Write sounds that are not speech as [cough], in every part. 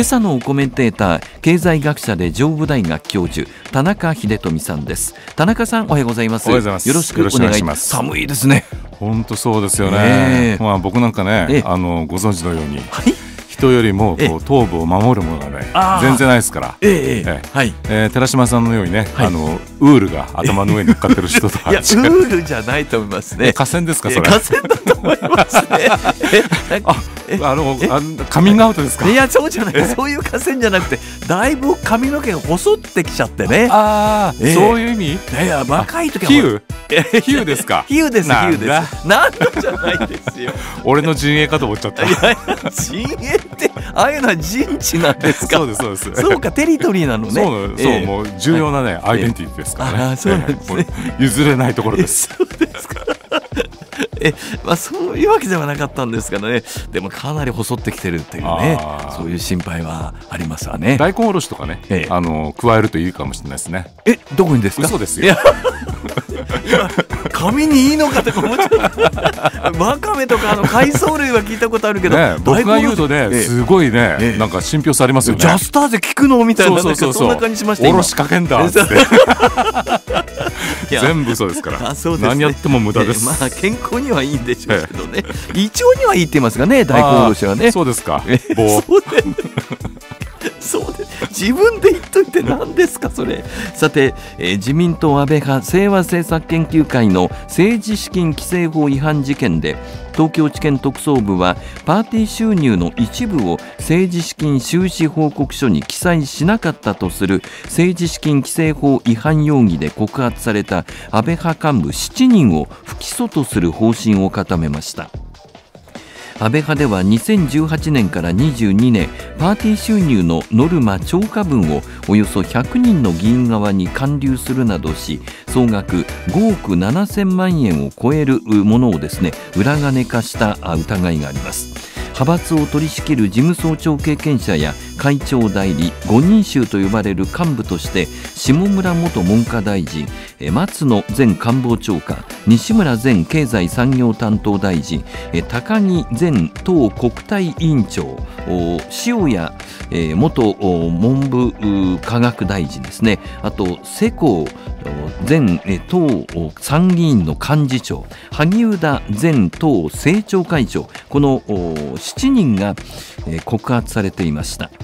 今朝のコメンテーター経済学者で上武大学教授田中秀富さんです田中さんおはようございますおはようございますよろしくお願いします寒いですね本当そうですよね、えー、まあ僕なんかねあのご存知のように、はい人よりもこう頭部を守るものがね全然ないですから、えええはいえー、寺島さんのようにね、はい、あのウールが頭の上に乗っかってる人とはいやウールじゃないと思いますね河川ですかそれ河川だと思いますね [laughs] ああのあカミングアウトですかいやそうじゃないそういう河川じゃなくてだいぶ髪の毛が細ってきちゃってねああ、えー、そういう意味いや若い時は比喩比喩ですか [laughs] 比喩です比喩ですなんじゃないですよ俺の陣営かと思っちゃった陣営ってああいうのは陣地なんですかそうですそうですそうかテリトリーなのねそう、えー、そうもう重要なね、えー、アイデンティティでですかね。そうなんですね、譲れないところです。[laughs] そうですか。えまあ、そういうわけではなかったんですからね、でもかなり細ってきてるっていうね、そういう心配はありますわね大根おろしとかね、ええ、あの加えるといいかもしれないですね。えどこにですか嘘ですよ [laughs] 紙にいいのかとか思っちゃうわかめとかあの海藻類は聞いたことあるけど、ね、僕が言うとね、ええ、すごいね、え、なんか信憑さりますよねジャスターで聞くのみたいなそうそうそんな感じしましたおろしかけんだって [laughs] 全部そうですから、[laughs] ね、何やっても無駄です、まあ健康にはいいんでしょうけどね、胃腸にはいいって言いますがね大根おろしはねそうですか棒そうですね [laughs] そうで自分で言っといて何ですかそれさて、えー、自民党安倍派清和政策研究会の政治資金規正法違反事件で東京地検特捜部はパーティー収入の一部を政治資金収支報告書に記載しなかったとする政治資金規正法違反容疑で告発された安倍派幹部7人を不起訴とする方針を固めました。安倍派では2018年から22年パーティー収入のノルマ超過分をおよそ100人の議員側に還流するなどし総額5億7000万円を超えるものをですね裏金化した疑いがあります派閥を取り仕切る事務総長経験者や会長代理5人衆と呼ばれる幹部として下村元文科大臣松野前官房長官西村前経済産業担当大臣高木前党国対委員長塩谷元文部科学大臣ですねあと世耕前党参議院の幹事長萩生田前党政調会長この7人が告発されていました。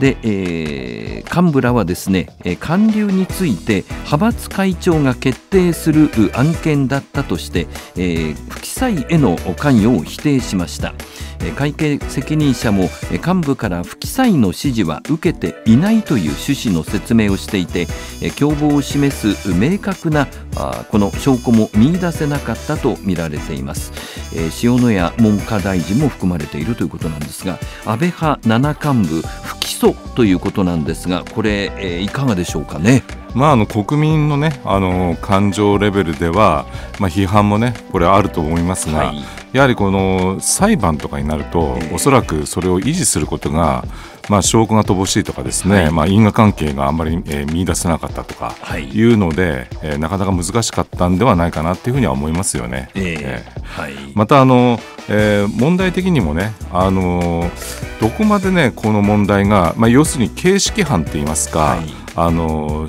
で、えー、幹部らはですね、えー、官流について派閥会長が決定する案件だったとして、えー、不記載への関与を否定しました、え会計責任者も、え幹部から不記載の指示は受けていないという趣旨の説明をしていて、え共謀を示す明確なあこの証拠も見出せなかったとみられています、え塩谷文科大臣も含まれているということなんですが安倍派7幹部不起訴訴ということなんですがこれ、えー、いかがでしょうかね。まあ、あの国民の,、ね、あの感情レベルでは、まあ、批判も、ね、これあると思いますが、はい、やはりこの裁判とかになると、えー、おそらくそれを維持することが、えーまあ、証拠が乏しいとかですね、はい、まあ、因果関係があんまり、見出せなかったとかいうので、はい、えなかなか難しかったんではないかなというふうには思いますよね。えー、えー、はい、またあの、えー、問題的にもね、あのどこまでねこの問題が、まあ、要するに形式犯といいますか、はい、あの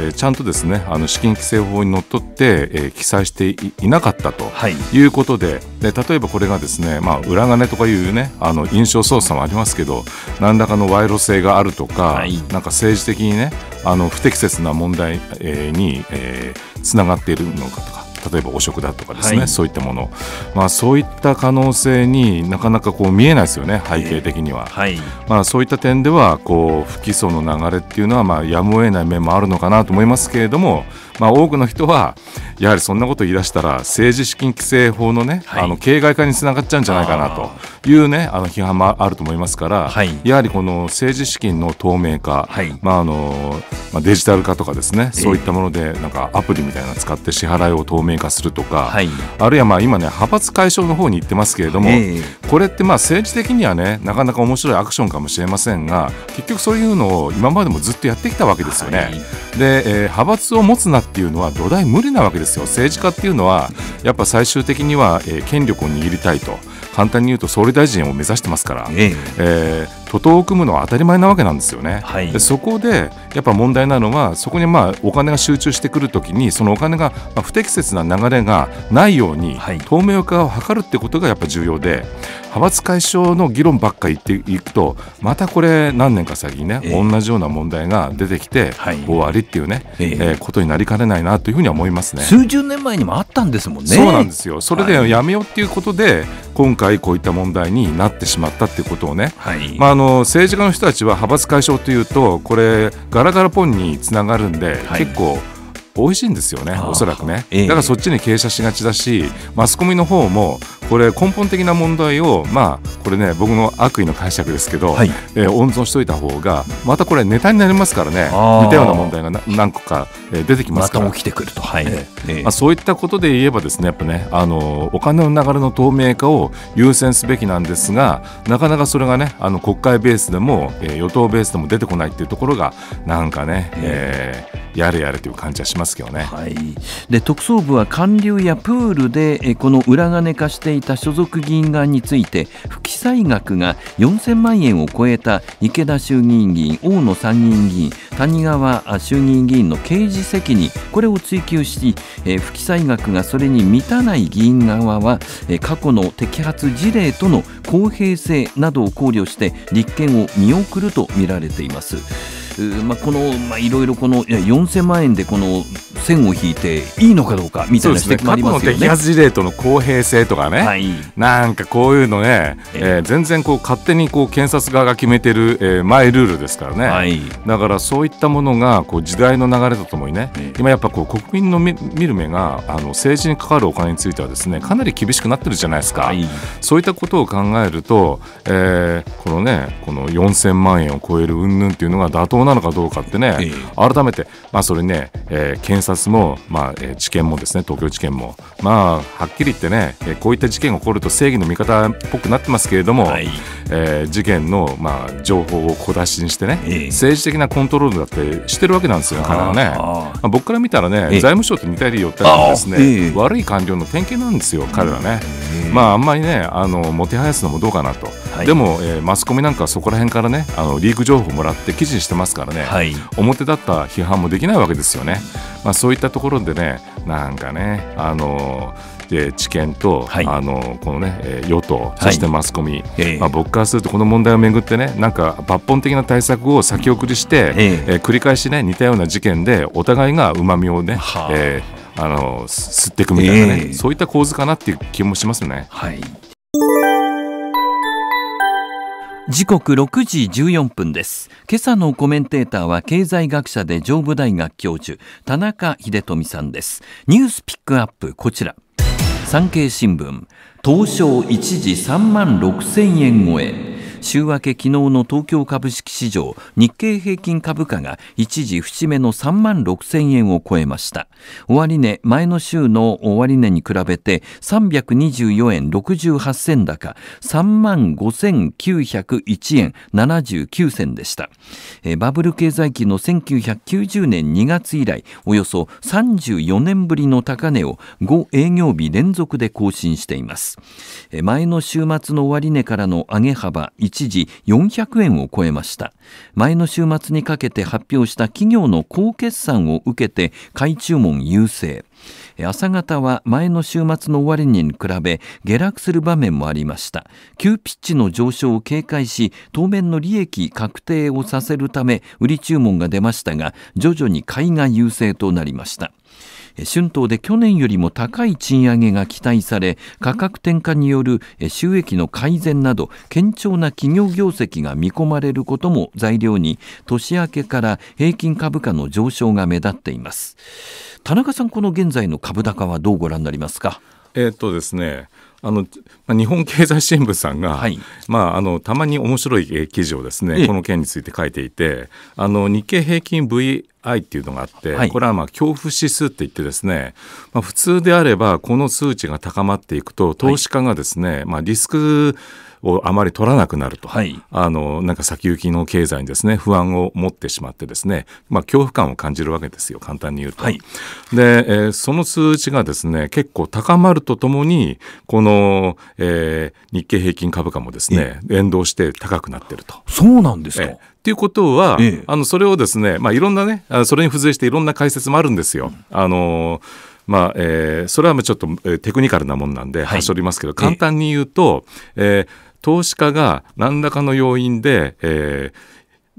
えちゃんとですねあの資金規正法にのっとって、えー、記載していなかったということではい、で例えばこれがですね、まあ、裏金とかいうねあの印象操作もありますけど何らかの賄賂性があるとか、はい、なんか政治的にねあの不適切な問題、えー、に、えー、つながっているのかとか例えば汚職だとかですね、はい、そういったもの、まあ、そういった可能性になかなかこう見えないですよね、背景的には。えー、はいまあ、そういった点ではこう不起訴の流れっていうのはまあやむを得ない面もあるのかなと思いますけれども。まあ、多くの人はやはりそんなこと言い出したら政治資金規正法のね、はい、あの形骸化につながっちゃうんじゃないかなというねあの批判もあると思いますから、はい、やはりこの政治資金の透明化、はい、まああのまあ、デジタル化とかですね、えー、そういったものでなんかアプリみたいなの使って支払いを透明化するとか、あるいはまあ今ね派閥解消の方に行ってますけれども、えー、これってまあ政治的にはねなかなか面白いアクションかもしれませんが結局そういうのを今までもずっとやってきたわけですよね。で、えー、派閥を持つなっていうのは土台無理なわけですよ政治家っていうのはやっぱ最終的には、えー、権力を握りたいと簡単に言うと総理大臣を目指してますから、えええー、徒党を組むのは当たり前なわけなんですよね、はい、でそこでやっぱ問題なのはそこにまあお金が集中してくるときにそのお金が不適切な流れがないように透明化を図るってことがやっぱ重要で派閥解消の議論ばっかり言っていくとまたこれ何年か先にね、えー、同じような問題が出てきて、はい、終わりっていうね、えー、えー、ことになりかねないなというふうには思いますね数十年前にもあったんですもんねそうなんですよそれでやめようっていうことで、はい、今回こういった問題になってしまったっていうことをね、はい、まあの政治家の人たちは派閥解消というとこれガラガラポンにつながるんで、はい、結構美味しいんですよねおそらくね、えー、だからそっちに傾斜しがちだしマスコミの方もこれ根本的な問題をまあこれね僕の悪意の解釈ですけど、はい、えー、温存しといた方がまたこれネタになりますからね似たような問題が何個か、え出てきますからまた起きてくると、はいえー、まあ、そういったことで言えばですねやっぱねあのお金の流れの透明化を優先すべきなんですがなかなかそれがねあの国会ベースでも、え与党ベースでも出てこないっていうところがなんかね、えやれやれという感じはしますますけどね、はい、で特捜部は官流やプールでこの裏金化していた所属議員側について不記載額が4000万円を超えた池田衆議院議員大野参議院議員谷川衆議院議員の刑事責任これを追及し、え不記載額がそれに満たない議員側は、え過去の摘発事例との公平性などを考慮して立件を見送るとみられています。まあ、この、まあ、いろいろこのいや4000万円でこの線を引いていいのかどうかみたいな指摘もありますよね。ね過去の摘発事例との公平性とかね、はい、なんかこういうのね、えー、え全然こう勝手にこう検察側が決めてる、えー、マイルールですからね、はい、だからそういったものがこう時代の流れとともにね、えー、今やっぱこう国民の見る目があの政治に関わるお金についてはですねかなり厳しくなってるじゃないですか、はい、そういったことを考えると、えー、このねこの4000万円を超える云々っていうのが妥当ななのかどうかってね、えー、改めて、まあ、それね、えー、検察も、まあえー、地もですね東京地検も、まあ、はっきり言ってね、えこういった事件が起こると正義の味方っぽくなってますけれども、はい、えー、事件の、まあ、情報を小出しにしてね、えー、政治的なコントロールだってしてるわけなんですよ、彼はね。まあ、僕から見たらね、財務省と似たり寄ったりのですね、悪い官僚の典型なんですよ、彼らね。まあ、あんまりねあのもてはやすのもどうかなと。はい、でも、えー、マスコミなんかはそこら辺からねあのリーク情報もらって記事にしてますからね、はい、表立った批判もできないわけですよね、まあ、そういったところでねなんかねあのえー、知見と、はい、あのこのね、え与党、そしてマスコミ、はいまあ、僕からするとこの問題をめぐってね、なんか抜本的な対策を先送りして、ええー、繰り返しね、似たような事件で、お互いがうまみをね、はえー、あの吸っていくみたいなね、そういった構図かなっていう気もしますね。はい時刻6時14分です今朝のコメンテーターは経済学者で上部大学教授田中秀富さんですニュースピックアップこちら産経新聞東証一時3万6 0円超え週明け昨日の東京株式市場日経平均株価が一時節目の3万6000円を超えました終値前の週の終値に比べて324円68銭高3万5901円79銭でしたバブル経済期の1990年2月以来およそ34年ぶりの高値を5営業日連続で更新しています前の週末の終値からの上げ幅一時400円を超えました前の週末にかけて発表した企業の好決算を受けて買い注文優勢朝方は前の週末の終値に比べ下落する場面もありました急ピッチの上昇を警戒し当面の利益確定をさせるため売り注文が出ましたが徐々に買いが優勢となりました春闘で去年よりも高い賃上げが期待され価格転嫁による収益の改善など堅調な企業業績が見込まれることも材料に年明けから平均株価の上昇が目立っています田中さんこの現在の株高はどうご覧になりますか。えー、っとですねあの日本経済新聞さんが、はい、まあ、あのたまに面白い記事をですねこの件について書いていてあの日経平均 VI っていうのがあって、はい、これはまあ恐怖指数って言ってですね、まあ、普通であればこの数値が高まっていくと投資家がですね、はい、まあ、リスクをあまり取らなくなると、はい、あのなんか先行きの経済にですね不安を持ってしまってですね、まあ、恐怖感を感じるわけですよ簡単に言うと。はい、で、えー、その数値がですね結構高まるとともにこの、えー、日経平均株価もですね連動して高くなってると。そうなんですか、ということは、ええ、あのそれをですね、まあ、いろんなねそれに付随していろんな解説もあるんですよ。うん、あのまあえー、それはちょっとテクニカルなもんなんで、はしょりますけど、はい、簡単に言うと、えー投資家が何らかの要因で、えー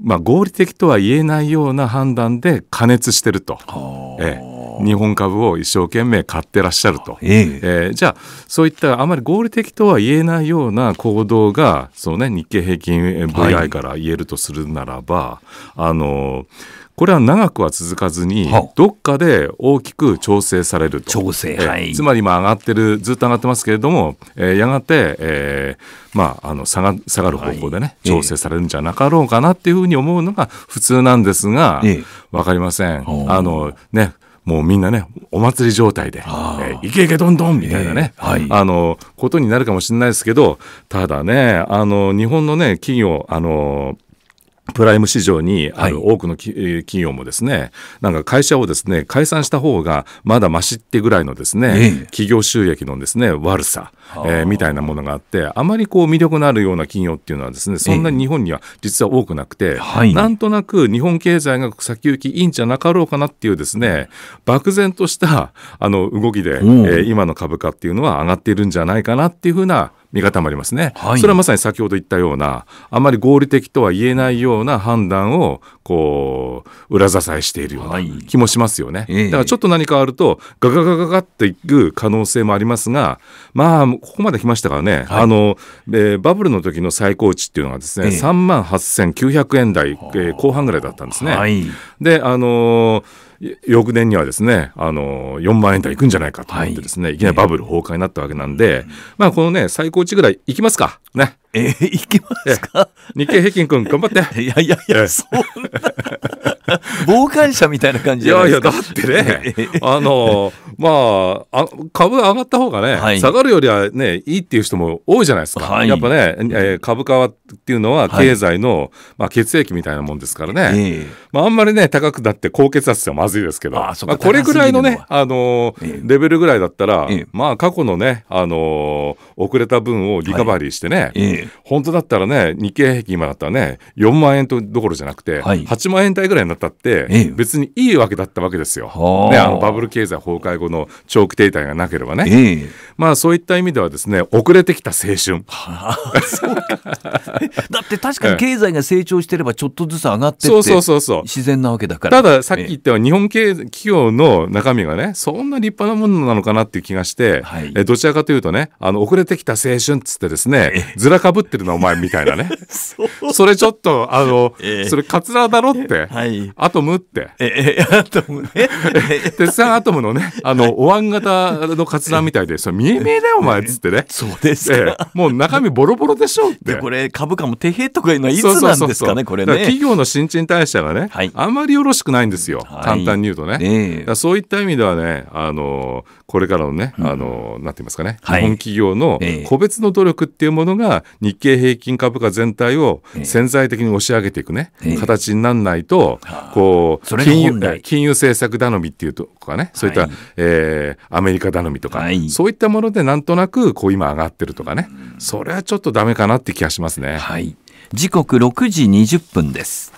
まあ、合理的とは言えないような判断で加熱してると。えー日本株を一生懸命買ってらっしゃると、ええー、じゃあそういったあまり合理的とは言えないような行動がその、ね、日経平均 VI から言えるとするならば、はい、あのーこれは長くは続かずに、どっかで大きく調整されると。調整、はい、つまり今上がってる、ずっと上がってますけれども、えー、やがて、えー、まあ、あの下が、下がる方向でね、調整されるんじゃなかろうかなっていうふうに思うのが普通なんですが、わ、かりません。あの、ね、もうみんなね、お祭り状態で、えー、イケイケどんどんみたいなね、えーはい、あの、ことになるかもしれないですけど、ただね、あの、日本のね、企業、あの、プライム市場にある多くの、企業もですね、なんか会社をですね、解散した方がまだましってぐらいのですね、企業収益のですね、悪さ、えみたいなものがあって、あまりこう魅力のあるような企業っていうのはですね、そんなに日本には実は多くなくて、なんとなく日本経済が先行きいいんじゃなかろうかなっていうですね、漠然としたあの動きで、え今の株価っていうのは上がっているんじゃないかなっていうふうな見方もありますね、はい、それはまさに先ほど言ったようなあまり合理的とは言えないような判断をこう裏支えしているような気もしますよね、はいえー、だからちょっと何かあるとガガガガガっていく可能性もありますがまあここまで来ましたからね、はい、あの、えー、バブルの時の最高値っていうのはですね、えー、3万8900円台、えー、後半ぐらいだったんですね。であのー翌年にはですねあの4万円台いくんじゃないかと思ってですね、はい、いきなりバブル崩壊になったわけなんで、まあこのね最高値ぐらい行きますかねえー、いきますか日経平均君頑張って。[laughs] いやいやいや、そんな、[laughs] 傍観者みたいな感じじゃないですか。いやいや、だってね、あの、まあ、あ株上がった方がね、はい、下がるよりはね、いいっていう人も多いじゃないですか。はい、やっぱね、えー、株価っていうのは経済の、はい、まあ、血液みたいなもんですからね。えー、まあ、あんまりね、高くなって高血圧ってまずいですけど、まあ、これぐらいのね、あの、えー、レベルぐらいだったら、まあ、過去のね、あの、遅れた分をリカバリーしてね、本当だったらね日経平均今だったらね4万円とどころじゃなくて、はい、8万円台ぐらいになったって、え、別にいいわけだったわけですよ、ね、あのバブル経済崩壊後の長期停滞がなければね、まあそういった意味ではですね遅れてきた青春だって確かに [laughs] 経済が成長してればちょっとずつ上がってって自然なわけだからたださっき言ったように日本経企業の中身がねそんな立派なものなのかなっていう気がして、はい、えどちらかというとねあの遅れてきた青春っつってですねずらかかぶってるなお前みたいなね [laughs] それちょっとあの、えー、それカツラだろって、はい、アトムって、ええー、アトムね鉄腕アトムのねあの、はい、お椀型のカツラみたいでそれ見え見えだよお前っつってね、[laughs] そうですえー、もう中身ボロボロでしょってこれ株価も手平とかいうのはいつなんですかねこれね企業の新陳代謝がね、はい、あんまりよろしくないんですよ、はい、簡単に言うとね、えー、そういった意味ではねあのこれからのね、うん、あのなんて言いますかね、日本企業の個別の努力っていうものが日経平均株価全体を潜在的に押し上げていくね、ええ、形にならないと、こう金融金融政策頼みっていうとかね、そういった、はい、えー、アメリカ頼みとか、はい、そういったものでなんとなくこう今上がってるとかね、それはちょっとダメかなって気がしますね。はい、時刻6時20分です。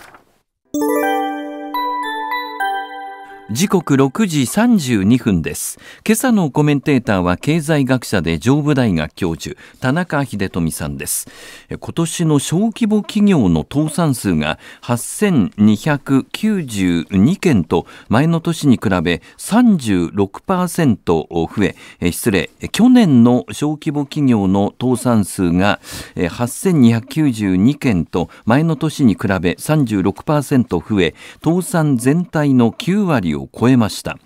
時刻6時32分です今朝のコメンテーターは経済学者で上部大学教授田中秀富さんです今年の小規模企業の倒産数が8292件と前の年に比べ36%増え失礼去年の小規模企業の倒産数が8292件と前の年に比べ36%増え倒産全体の9割をを超えました、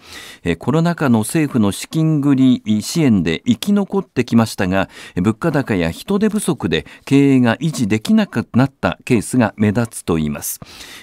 えコロナ禍の政府の資金繰り支援で生き残ってきましたが物価高や人手不足で経営が維持できなくなったケースが目立つといいます、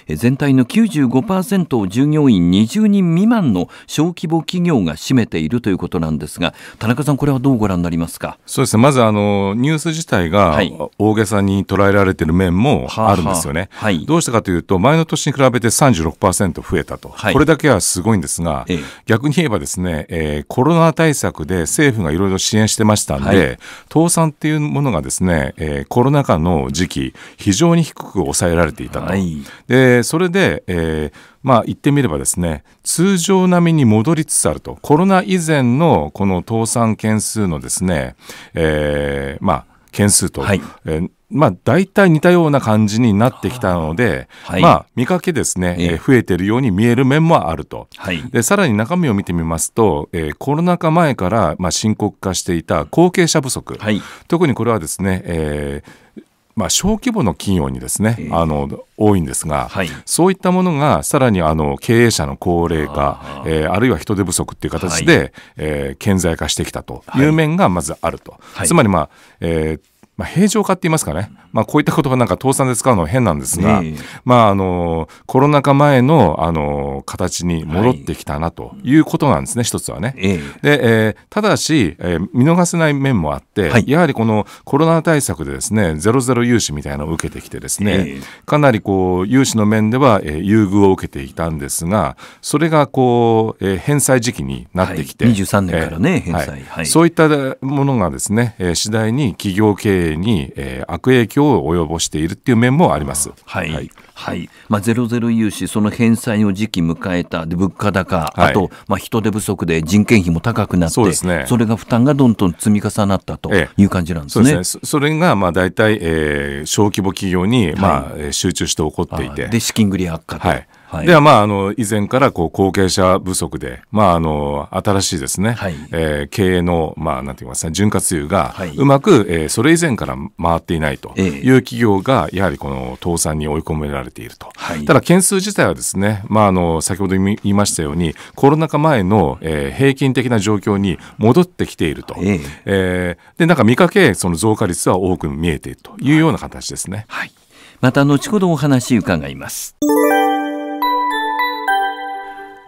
え全体の95%を従業員20人未満の小規模企業が占めているということなんですが田中さんこれはどうご覧になりますかそうですねまずあのニュース自体が大げさに捉えられている面もあるんですよね、はいははい、どうしてかというと前の年に比べて36%増えたと、はい、これだけはすごいんですが、ええ、逆に言えばですね、えー、コロナ対策で政府がいろいろ支援してましたんで、はい、倒産っていうものがですね、えー、コロナ禍の時期非常に低く抑えられていたと。はい、でそれで、えーまあ、言ってみればですね通常並みに戻りつつあるとコロナ以前のこの倒産件数のですね、えー、まあ件数と、はい、えーまあ、大体似たような感じになってきたので、はい、まあ、見かけですね、え増えているように見える面もあると、はい、でさらに中身を見てみますと、えー、コロナ禍前から、まあ、深刻化していた後継者不足、はい、特にこれはですね、えーまあ、小規模の企業にですね、あの多いんですが、はい、そういったものがさらにあの経営者の高齢化あ,、えー、あるいは人手不足っていう形で、はい、えー、顕在化してきたという面がまずあると、はい、つまり、まあえー、まあ、平常化って言いますかね、まあ、こういった言葉なんか倒産で使うのは変なんですが、まあ、あのコロナ禍前のあの形に戻ってきたなということなんですね、はい、一つはね。えー、でえー、ただし、えー、見逃せない面もあって、はい、やはりこのコロナ対策でですねゼロゼロ融資みたいなのを受けてきてですね、えー、かなりこう融資の面では、えー、優遇を受けていたんですがそれがこう、えー、返済時期になってきて、はい、23年からね、返済、はいそういったものがですね、えー、次第に企業経営生に、えー、悪影響を及ぼしているっていう面もあります。はい、はいはいまあ、ゼロゼロ融資、その返済の時期迎えた、で物価高、はい、あと、まあ、人手不足で人件費も高くなって、そうですね、それが負担がどんどん積み重なったという感じなんですね。ええ、そですねそれがまあ大体、えー、小規模企業に、まあは集中して起こっていて。で資金繰り悪化と、はいはい、では、まあ、あの、以前からこう後継者不足で、まあ、あの、新しいですね、はい、えー、経営の、まあ、なんて言いますか、潤滑油が、うまく、えそれ以前から回っていないという企業が、やはりこの倒産に追い込められていると。はい、ただ、件数自体はですね、まあ、あの、先ほど言いましたように、コロナ禍前の、え平均的な状況に戻ってきていると。ええー、で、なんか見かけ、その増加率は多く見えているというような形ですね。はいまた後ほどお話伺います。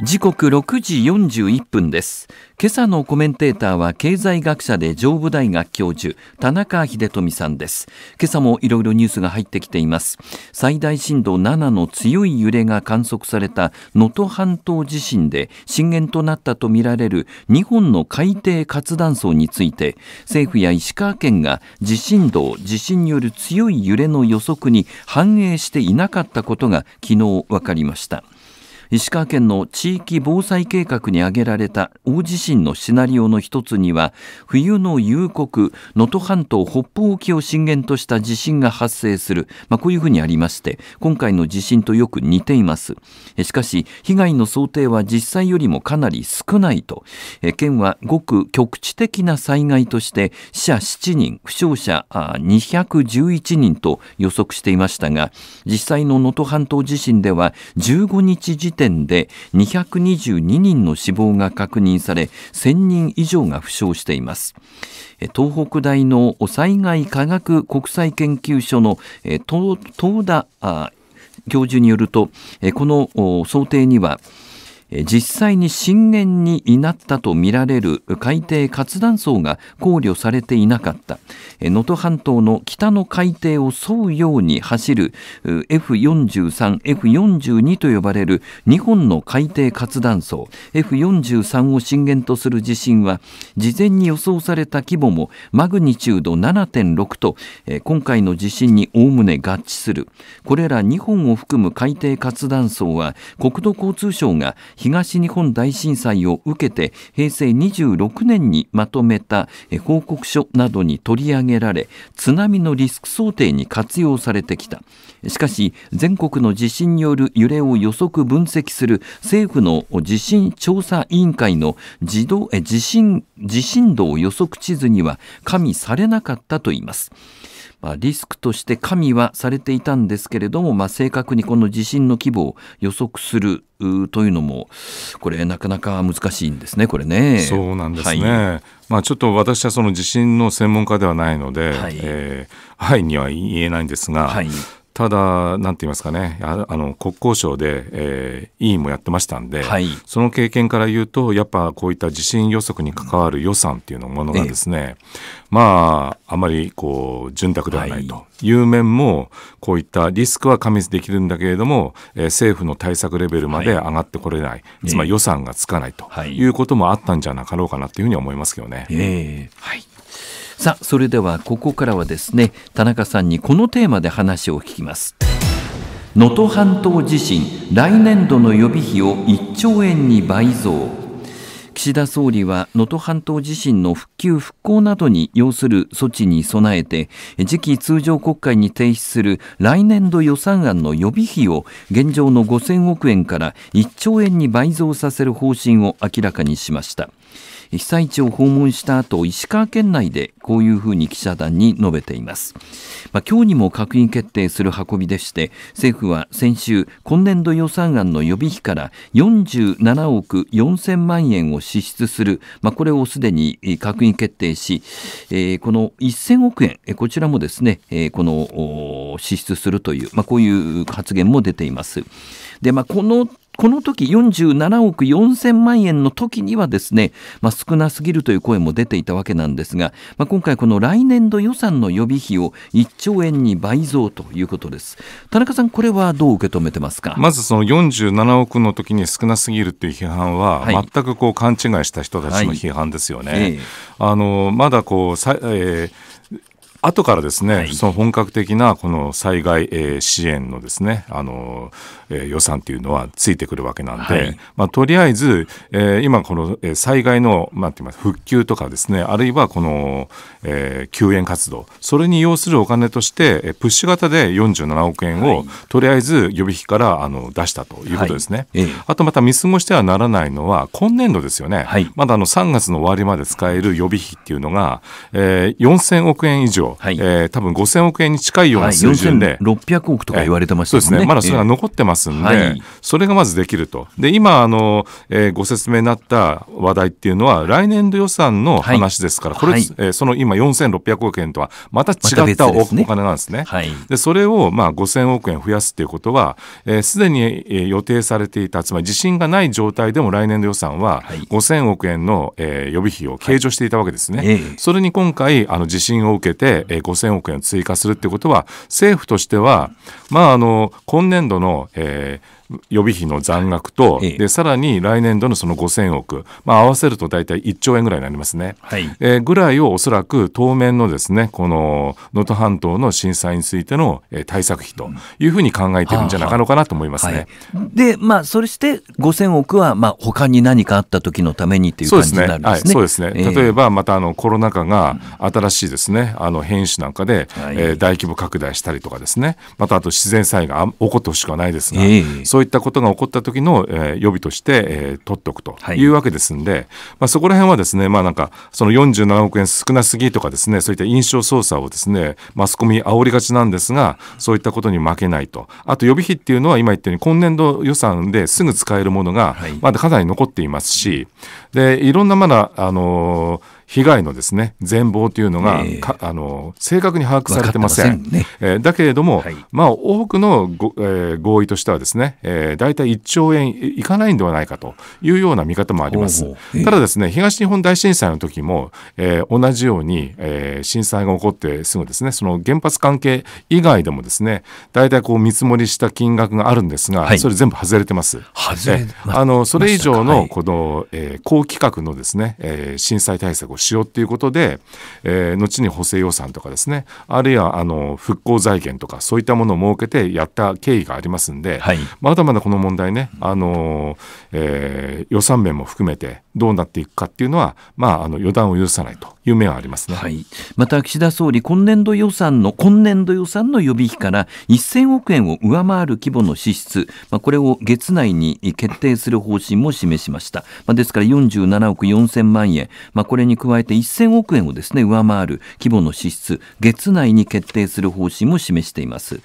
時刻6時41分です今朝のコメンテーターは経済学者で上部大学教授田中秀富さんです今朝もいろいろニュースが入ってきています最大震度7の強い揺れが観測された能登半島地震で震源となったとみられる日本の海底活断層について政府や石川県が地震動地震による強い揺れの予測に反映していなかったことが昨日わかりました石川県の地域防災計画に挙げられた大地震のシナリオの一つには冬の夕刻能登半島北方沖を震源とした地震が発生する、まあ、こういうふうにありまして今回の地震とよく似ていますしかし被害の想定は実際よりもかなり少ないと県はごく局地的な災害として死者7人負傷者211人と予測していましたが実際の能登半島地震では15日時点で222人の死亡が確認され1000人以上が負傷しています東北大の災害科学国際研究所の東田教授によるとこの想定には実際に震源になったとみられる海底活断層が考慮されていなかった能登半島の北の海底を沿うように走る F43、F42 と呼ばれる2本の海底活断層 F43 を震源とする地震は事前に予想された規模もマグニチュード7.6と今回の地震におおむね合致するこれら2本を含む海底活断層は国土交通省が東日本大震災を受けて平成26年にまとめた報告書などに取り上げられ津波のリスク想定に活用されてきたしかし全国の地震による揺れを予測分析する政府の地震調査委員会の自動地震地震動予測地図には加味されなかったといいます。まあ、リスクとして加味はされていたんですけれども、まあ、正確にこの地震の規模を予測するというのもこれなかなか難しいんですねこれね。そうなんですね、はい、まあ、ちょっと私はその地震の専門家ではないので、はい、えー、はいには言えないんですが、はい、ただ、なんて言いますかね、あの国交省で、えー、委員もやってましたんで、はい、その経験から言うと、やっぱこういった地震予測に関わる予算っていうのものがですね、ええ、まあ、あまりこう、潤沢ではないという面も、こういったリスクは加味できるんだけれども、えー、政府の対策レベルまで上がってこれない、はい、つまり予算がつかないということもあったんじゃなかろうかなというふうに思いますけどね。えー、はいさあそれではここからはですね田中さんにこのテーマで話を聞きます能登半島地震来年度の予備費を1兆円に倍増岸田総理は能登半島地震の復旧・復興などに要する措置に備えて次期通常国会に提出する来年度予算案の予備費を現状の5000億円から1兆円に倍増させる方針を明らかにしました。被災地を訪問した後石川県内でこういうふうに記者団に述べています、まあ、今日にも閣議決定する運びでして政府は先週今年度予算案の予備費から47億4000万円を支出する、まあ、これをすでに閣議決定し、えー、この1000億円こちらもですね、えー、この支出するという、まあ、こういう発言も出ていますで、まあ、このこの時47億4000万円の時にはですね、まあ、少なすぎるという声も出ていたわけなんですが、まあ、今回この来年度予算の予備費を1兆円に倍増ということです田中さんこれはどう受け止めてますかまずその47億の時に少なすぎるという批判は、全くこう勘違いした人たちの批判ですよね、はいあのまだこうさ、えー後からですね、はい、その本格的なこの災害、えー、支援のですねあの、えー、予算というのはついてくるわけなんで、はい、まあ、とりあえず、えー、今この災害の、まあ、復旧とかですねあるいはこの、えー、救援活動それに要するお金としてプッシュ型で47億円を、はい、とりあえず予備費からあの出したということですね、あとまた見過ごしてはならないのは今年度ですよね、まだあの3月の終わりまで使える予備費っていうのが、えー、4000億円以上と、はい、えー、多分5000億円に近いような水準で、はい、4600億とか言われてましたね、えー、そうですね、まだそれが残ってますんで、えー、それがまずできると、で今あの、えー、ご説明になった話題っていうのは、来年度予算の話ですから、はい、これ、はい、えー、その今、4600億円とはまた違った、お金なんですね。で、それを、まあ、5000億円増やすということは、す、えー、で、に予定されていた、つまり地震がない状態でも来年度予算は、5000億円の、えー、予備費を計上していたわけですね。それに今回あの地震を受けて、5000億円追加するってことは政府としては、まあ、あの今年度の、えー予備費の残額と、ええ、でさらに来年度のその5000億、まあ、合わせると大体1兆円ぐらいになりますね、はい、えー、ぐらいをおそらく当面のですねこの能登半島の震災についての、え対策費というふうに考えてるんじゃなかろうかなと思いますね。うんはい、で、まあ、そして5000億は、まあ、他に何かあった時のためにという感じになるんですね。そうですねはいすね例えばまたあのコロナ禍が新しいですねあの変種なんかで、はい、えー、大規模拡大したりとかですねまたあと自然災害起こってほしくはないですが、えーそういったことが起こった時の、えー、予備として、えー、取っておくというわけですんで、はい、まあ、そこら辺はですね、まあ、なんかその47億円少なすぎとかですねそういった印象操作をですねマスコミに煽りがちなんですがそういったことに負けないとあと予備費っていうのは今言ったように今年度予算ですぐ使えるものがまだかなり残っていますしでいろんなまだあのー被害のですね全貌というのが、えー、あの正確に把握されてません。せ、ね、えー、だけれども、はい、まあ、多くのご、えー、合意としてはですね、えー、大体1兆円いかないんではないかというような見方もあります。ほうほうえー、ただですね東日本大震災の時も、えー、同じように、えー、震災が起こってすぐですねその原発関係以外でもですね大体こう見積もりした金額があるんですが、はい、それ全部外れてます。外れあのそれ以上のこの、はい、えー、高規格のですね、えー、震災対策をしようっていうことで、えー、後に補正予算とかですねあるいはあの復興財源とかそういったものを設けてやった経緯がありますんで、はい、まだまだこの問題ねあの、えー、予算面も含めてどうなっていくかっていうのは、まあ、あの予断を許さないという面はありますね、はい、また岸田総理、今年度予算の今年度予算の予備費から1000億円を上回る規模の支出、まあ、これを月内に決定する方針も示しました、まあ、ですから47億4000万円、まあ、これに加えて1000億円をですね上回る規模の支出、月内に決定する方針も示しています。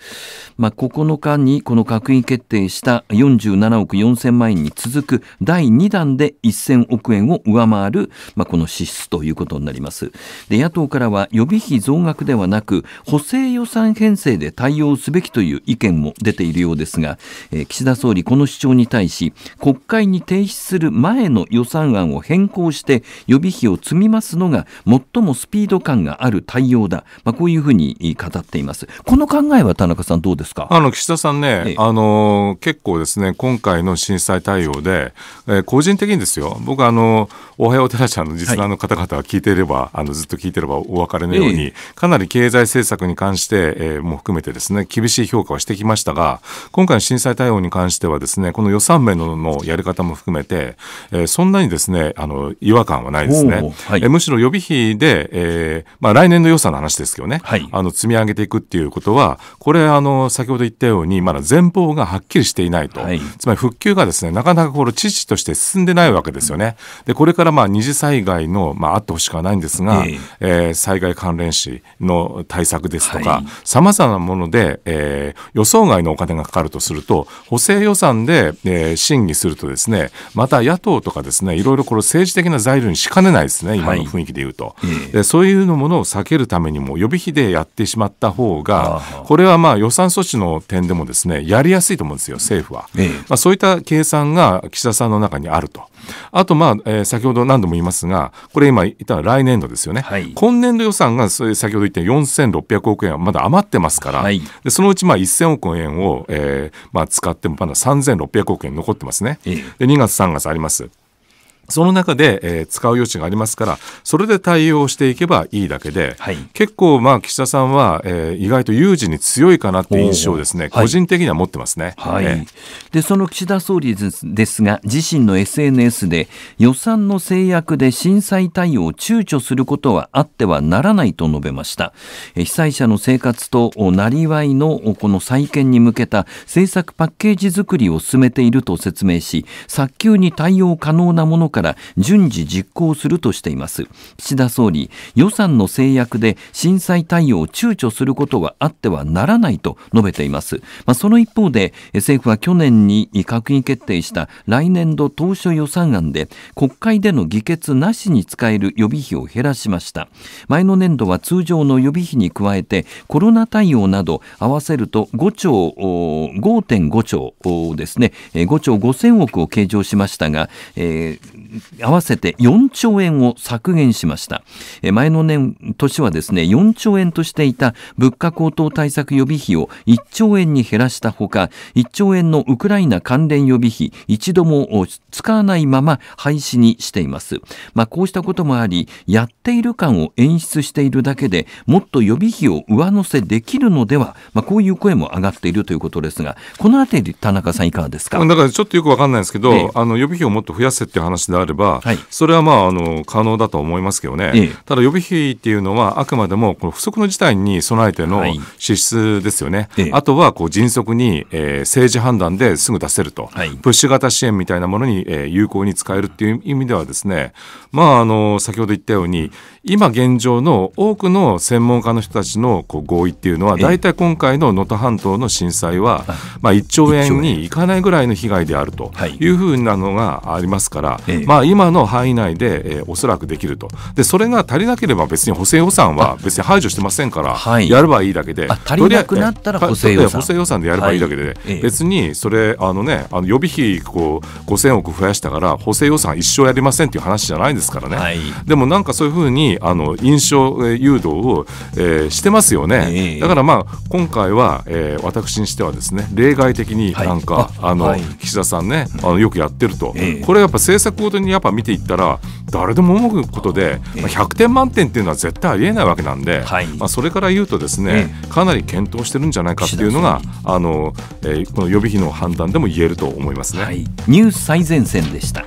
まあ、9日にこの閣議決定した47億4000万円に続く第2弾で1000億億円を上回る、まあ、この支出ということになりますで野党からは予備費増額ではなく補正予算編成で対応すべきという意見も出ているようですが、えー、岸田総理この主張に対し国会に提出する前の予算案を変更して予備費を積みますのが最もスピード感がある対応だ、まあ、こういうふうに語っていますこの考えは田中さんどうですかあの岸田さんね、あの結構ですね今回の震災対応で、えー、個人的にですよ僕はあのおはようテラちゃんの実ナの方々は聞いていれば、はい、あのずっと聞いてればお別れのように、えー、かなり経済政策に関して、えー、も含めてですね厳しい評価はしてきましたが今回の震災対応に関してはですねこの予算面のやり方も含めて、えー、そんなにですねあの違和感はないですね、はい、えむしろ予備費で、えー、まあ、来年の予算の話ですけどね、はい、あの積み上げていくっていうことはこれあの先ほど言ったようにまだ前方がはっきりしていないと、つまり復旧がですねなかなかこれ遅々として進んでないわけですよね。でこれからまあ二次災害の、まあ、あってほしくはないんですが、えー、えー、災害関連死の対策ですとかさまざまなもので、えー、予想外のお金がかかるとすると補正予算で、えー、審議するとですねまた野党とかですねいろいろこれ政治的な材料にしかねないですね今の雰囲気でいうと、はい、そういうのものを避けるためにも予備費でやってしまった方がこれはまあ予算措置の点でもですねやりやすいと思うんですよ政府は、えー、まあ、そういった計算が岸田さんの中にあるとあとまあ、えー、先ほど何度も言いますが、これ今言ったら来年度ですよね。はい、今年度予算が先ほど言った4600億円はまだ余ってますから、はい、でそのうちまあ1000億円を、えーまあ、使ってもまだ3600億円残ってますね。で2月3月あります。その中で、えー、使う余地がありますから、それで対応していけばいいだけで、はい、結構、まあ、岸田さんは、えー、意外と有事に強いかなって印象ですね、個人的には持ってますね、はい、はい、でその岸田総理ですが、自身の SNS で、予算の制約で震災対応を躊躇することはあってはならないと述べました。え被災者の生活となりわいのこの再建に向けた政策パッケージ作りを進めていると説明し、早急に対応可能なものかから順次実行するとしています岸田総理予算の制約で震災対応を躊躇することはあってはならないと述べています、まあ、その一方で政府は去年に閣議決定した来年度当初予算案で国会での議決なしに使える予備費を減らしました前の年度は通常の予備費に加えてコロナ対応など合わせると5兆5.5兆ですね5兆5000億を計上しましたが、えー合わせて4兆円を削減しました。前の年、年はですね、4兆円としていた物価高騰対策予備費を1兆円に減らしたほか、1兆円のウクライナ関連予備費、一度も使わないまま廃止にしています。まあ、こうしたこともあり、やっている感を演出しているだけでもっと予備費を上乗せできるのでは、まあ、こういう声も上がっているということですが、このあたり、田中さん、いかがですか。だからちょっとよくわかんないですけど、あの予備費をもっと増やせっていう話でであれば、はい、それはまああの可能だと思いますけどね、ええ、ただ予備費っていうのは、あくまでもこの不測の事態に備えての支出ですよね、はい、あとはこう迅速に、えー、政治判断ですぐ出せると、はい、プッシュ型支援みたいなものに、えー、有効に使えるっていう意味では、ですね、まあ、あの先ほど言ったように、今現状の多くの専門家の人たちのこう合意っていうのは大体今回の能登半島の震災は、まあ、1兆円にいかないぐらいの被害であるというふうなのがありますから、まあ、今の範囲内で、えおそらくできるとでそれが足りなければ別に補正予算は別に排除してませんから、やればいいだけで足りなくなったら補正予算補正予算でやればいいだけで、別にそれあの、ね、あの予備費こう5000億増やしたから補正予算一生やりませんっていう話じゃないですからね。でもなんかそういうふうににあの印象誘導を、えー、してますよね、えー、だからまあ今回は、えー、私にしてはですね例外的になんか、はい、ああの、はい、岸田さんねあのよくやってると、えー、これやっぱ政策ごとにやっぱ見ていったら誰でも思うことで、まあ、100点満点っていうのは絶対ありえないわけなんで、はい、まあ、それから言うとですね、かなり検討してるんじゃないかっていうのがあの、えー、この予備費の判断でも言えると思いますね。ニュース最前線でした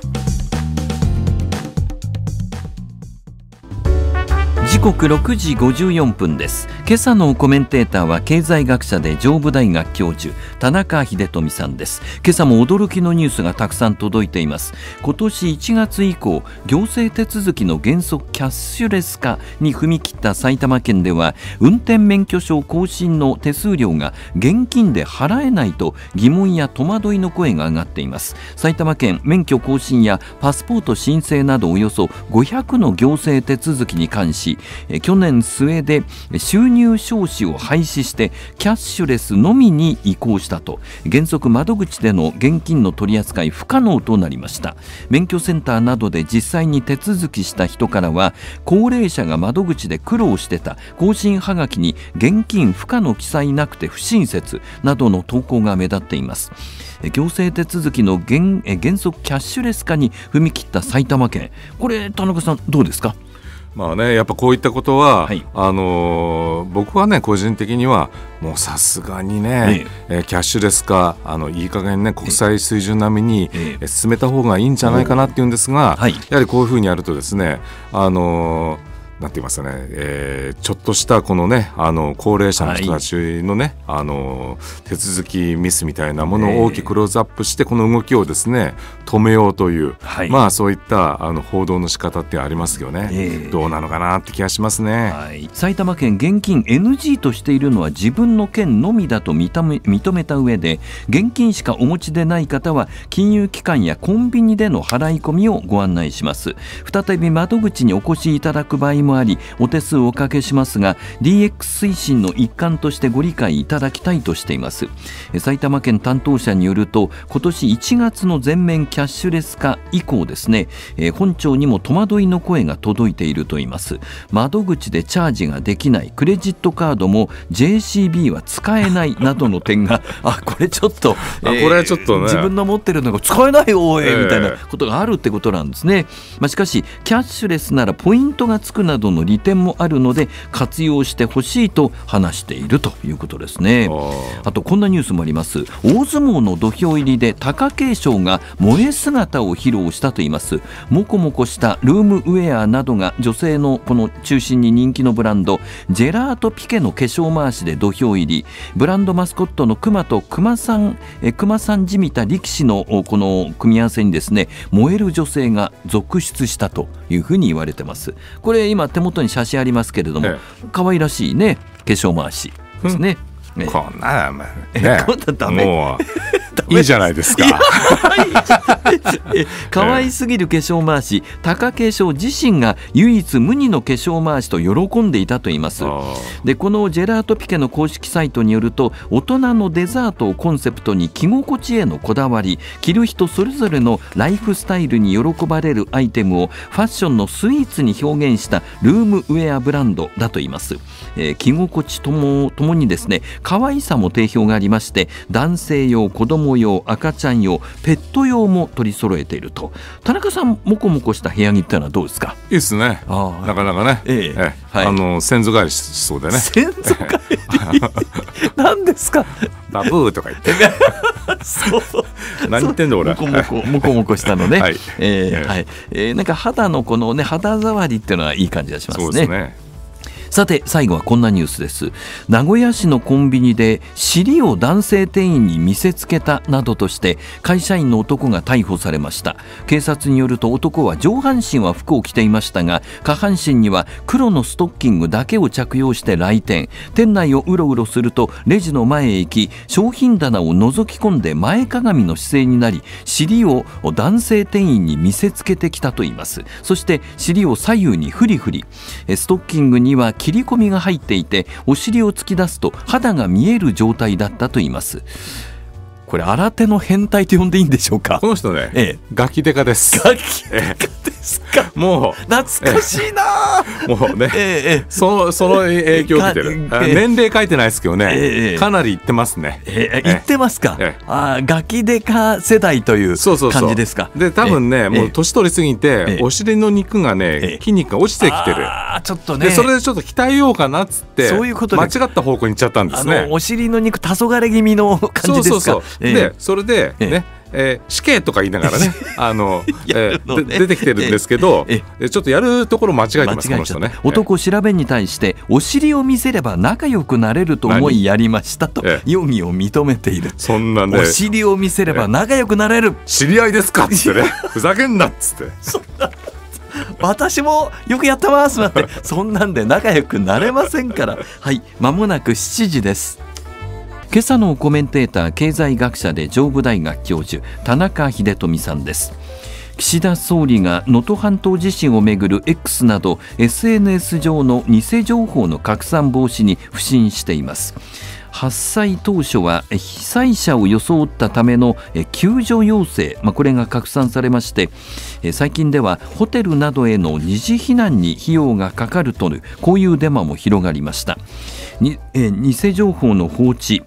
時刻6時54分です今朝のコメンテーターは経済学者で上部大学教授田中秀富さんです今朝も驚きのニュースがたくさん届いています今年1月以降行政手続きの原則キャッシュレス化に踏み切った埼玉県では運転免許証更新の手数料が現金で払えないと疑問や戸惑いの声が上がっています埼玉県免許更新やパスポート申請などおよそ500の行政手続きに関しえ去年末で収入少子を廃止してキャッシュレスのみに移行したと原則窓口での現金の取り扱い不可能となりました免許センターなどで実際に手続きした人からは高齢者が窓口で苦労してた更新はがきに現金不可の記載なくて不親切などの投稿が目立っています行政手続きの原原則キャッシュレス化に踏み切った埼玉県これ田中さんどうですかまあね、やっぱこういったことは、はい、あのー、僕はね個人的にはもうさすがにね、ええキャッシュレス化あのいい加減ね国際水準並みに、ええ、進めた方がいいんじゃないかなっていうんですが、はい、やはりこういうふうにやるとですねあのーなっていますね、えー、ちょっとしたこのねあの高齢者の人たちのね、はい、あの手続きミスみたいなものを大きくクローズアップして、えー、この動きをですね止めようという、はい、まあそういったあの報道の仕方ってありますよね、えー、どうなのかなって気がしますね、はい、埼玉県現金 NG としているのは自分の県のみだと認め認めた上で現金しかお持ちでない方は金融機関やコンビニでの払い込みをご案内します再び窓口にお越しいただく場合ももありお手数をおかけしますが DX 推進の一環としてご理解いただきたいとしています埼玉県担当者によると今年1月の全面キャッシュレス化以降ですね、え本庁にも戸惑いの声が届いているといいます窓口でチャージができないクレジットカードも JCB は使えないなどの点が [laughs] あこれちょっと、えー、これはちょっと、ね、自分の持ってるのが使えない応援みたいなことがあるってことなんですね、まあ、しかしキャッシュレスならポイントがつくななどの利点もあるので活用してほしいと話しているということですねあとこんなニュースもあります大相撲の土俵入りで貴景勝が萌え姿を披露したといいますもこもこしたルームウェアなどが女性のこの中心に人気のブランドジェラートピケの化粧回しで土俵入りブランドマスコットの熊と熊さんえ熊さんじみた力士のこの組み合わせにですね燃える女性が続出したというふうに言われてますこれ今今手元に写真ありますけれども、ええ、可愛らしいね化粧回しですね。ねこんな、まあね、こんなだめ。[laughs] いいじゃないですか [laughs] 可愛すぎる化粧回し貴景勝自身が唯一無二の化粧回しと喜んでいたと言いますでこのジェラートピケの公式サイトによると大人のデザートをコンセプトに着心地へのこだわり着る人それぞれのライフスタイルに喜ばれるアイテムをファッションのスイーツに表現したルームウェアブランドだと言います、えー、着心地ともともにですね可愛さも定評がありまして男性用子供供用赤ちゃん用ペット用も取り揃えていると田中さんもこもこした部屋着ってのはどうですかいいですねあなかなかね、えー、えーはい、あの先祖返りしそうでね先祖返り [laughs] 何ですかバブーとか言って [laughs] そう何言ってんだ俺もこもこもこもこしたのね、[laughs] はい、えー、はい、えー、なんか肌のこのね肌触りっていうのはいい感じがしますねそうですねさて最後はこんなニュースです名古屋市のコンビニで尻を男性店員に見せつけたなどとして会社員の男が逮捕されました警察によると男は上半身は服を着ていましたが下半身には黒のストッキングだけを着用して来店店内をうろうろするとレジの前へ行き商品棚を覗き込んで前かがみの姿勢になり尻を男性店員に見せつけてきたといいますそして尻を左右にフリフリストッキングには切り込みが入っていてお尻を突き出すと肌が見える状態だったと言いますこれ新手の変態と呼んでいいんでしょうかこの人ね、ええ、ガキデカですガキデカですかもう懐かしいな、もうね、えそのその影響を受けてる、年齢書いてないですけどね、かなりいってますねえってますか、ああガキデカ世代という感じですかで多分ね、もう年取りすぎて、お尻の肉がね筋肉が落ちてきてるあちょっとねそれでちょっと鍛えようかなっつってそういうこと間違った方向にいっちゃったんですねお尻の肉黄昏気味の感じですかそうそうそう、でそれでね、えー、死刑とか言いながらね [laughs] あの、[laughs] えー、出てきてるんですけど、えちょっとやるところ間違えてますこの人ね男を調べに対してお尻を見せれば仲良くなれると思いやりましたと容疑を認めているそんなねお尻を見せれば仲良くなれる知り合いですかっつってねふざけんなっつって [laughs] 私もよくやってますなんてそんなんで仲良くなれませんからはい間もなく7時です今朝のコメンテーター経済学者で上部大学教授田中秀富さんです岸田総理が能登半島地震をめぐる X など SNS 上の偽情報の拡散防止に不信しています発災当初は被災者を装ったための救助要請、まあ、これが拡散されまして最近ではホテルなどへの二次避難に費用がかかるというこういうデマも広がりましたにえ偽情報の放置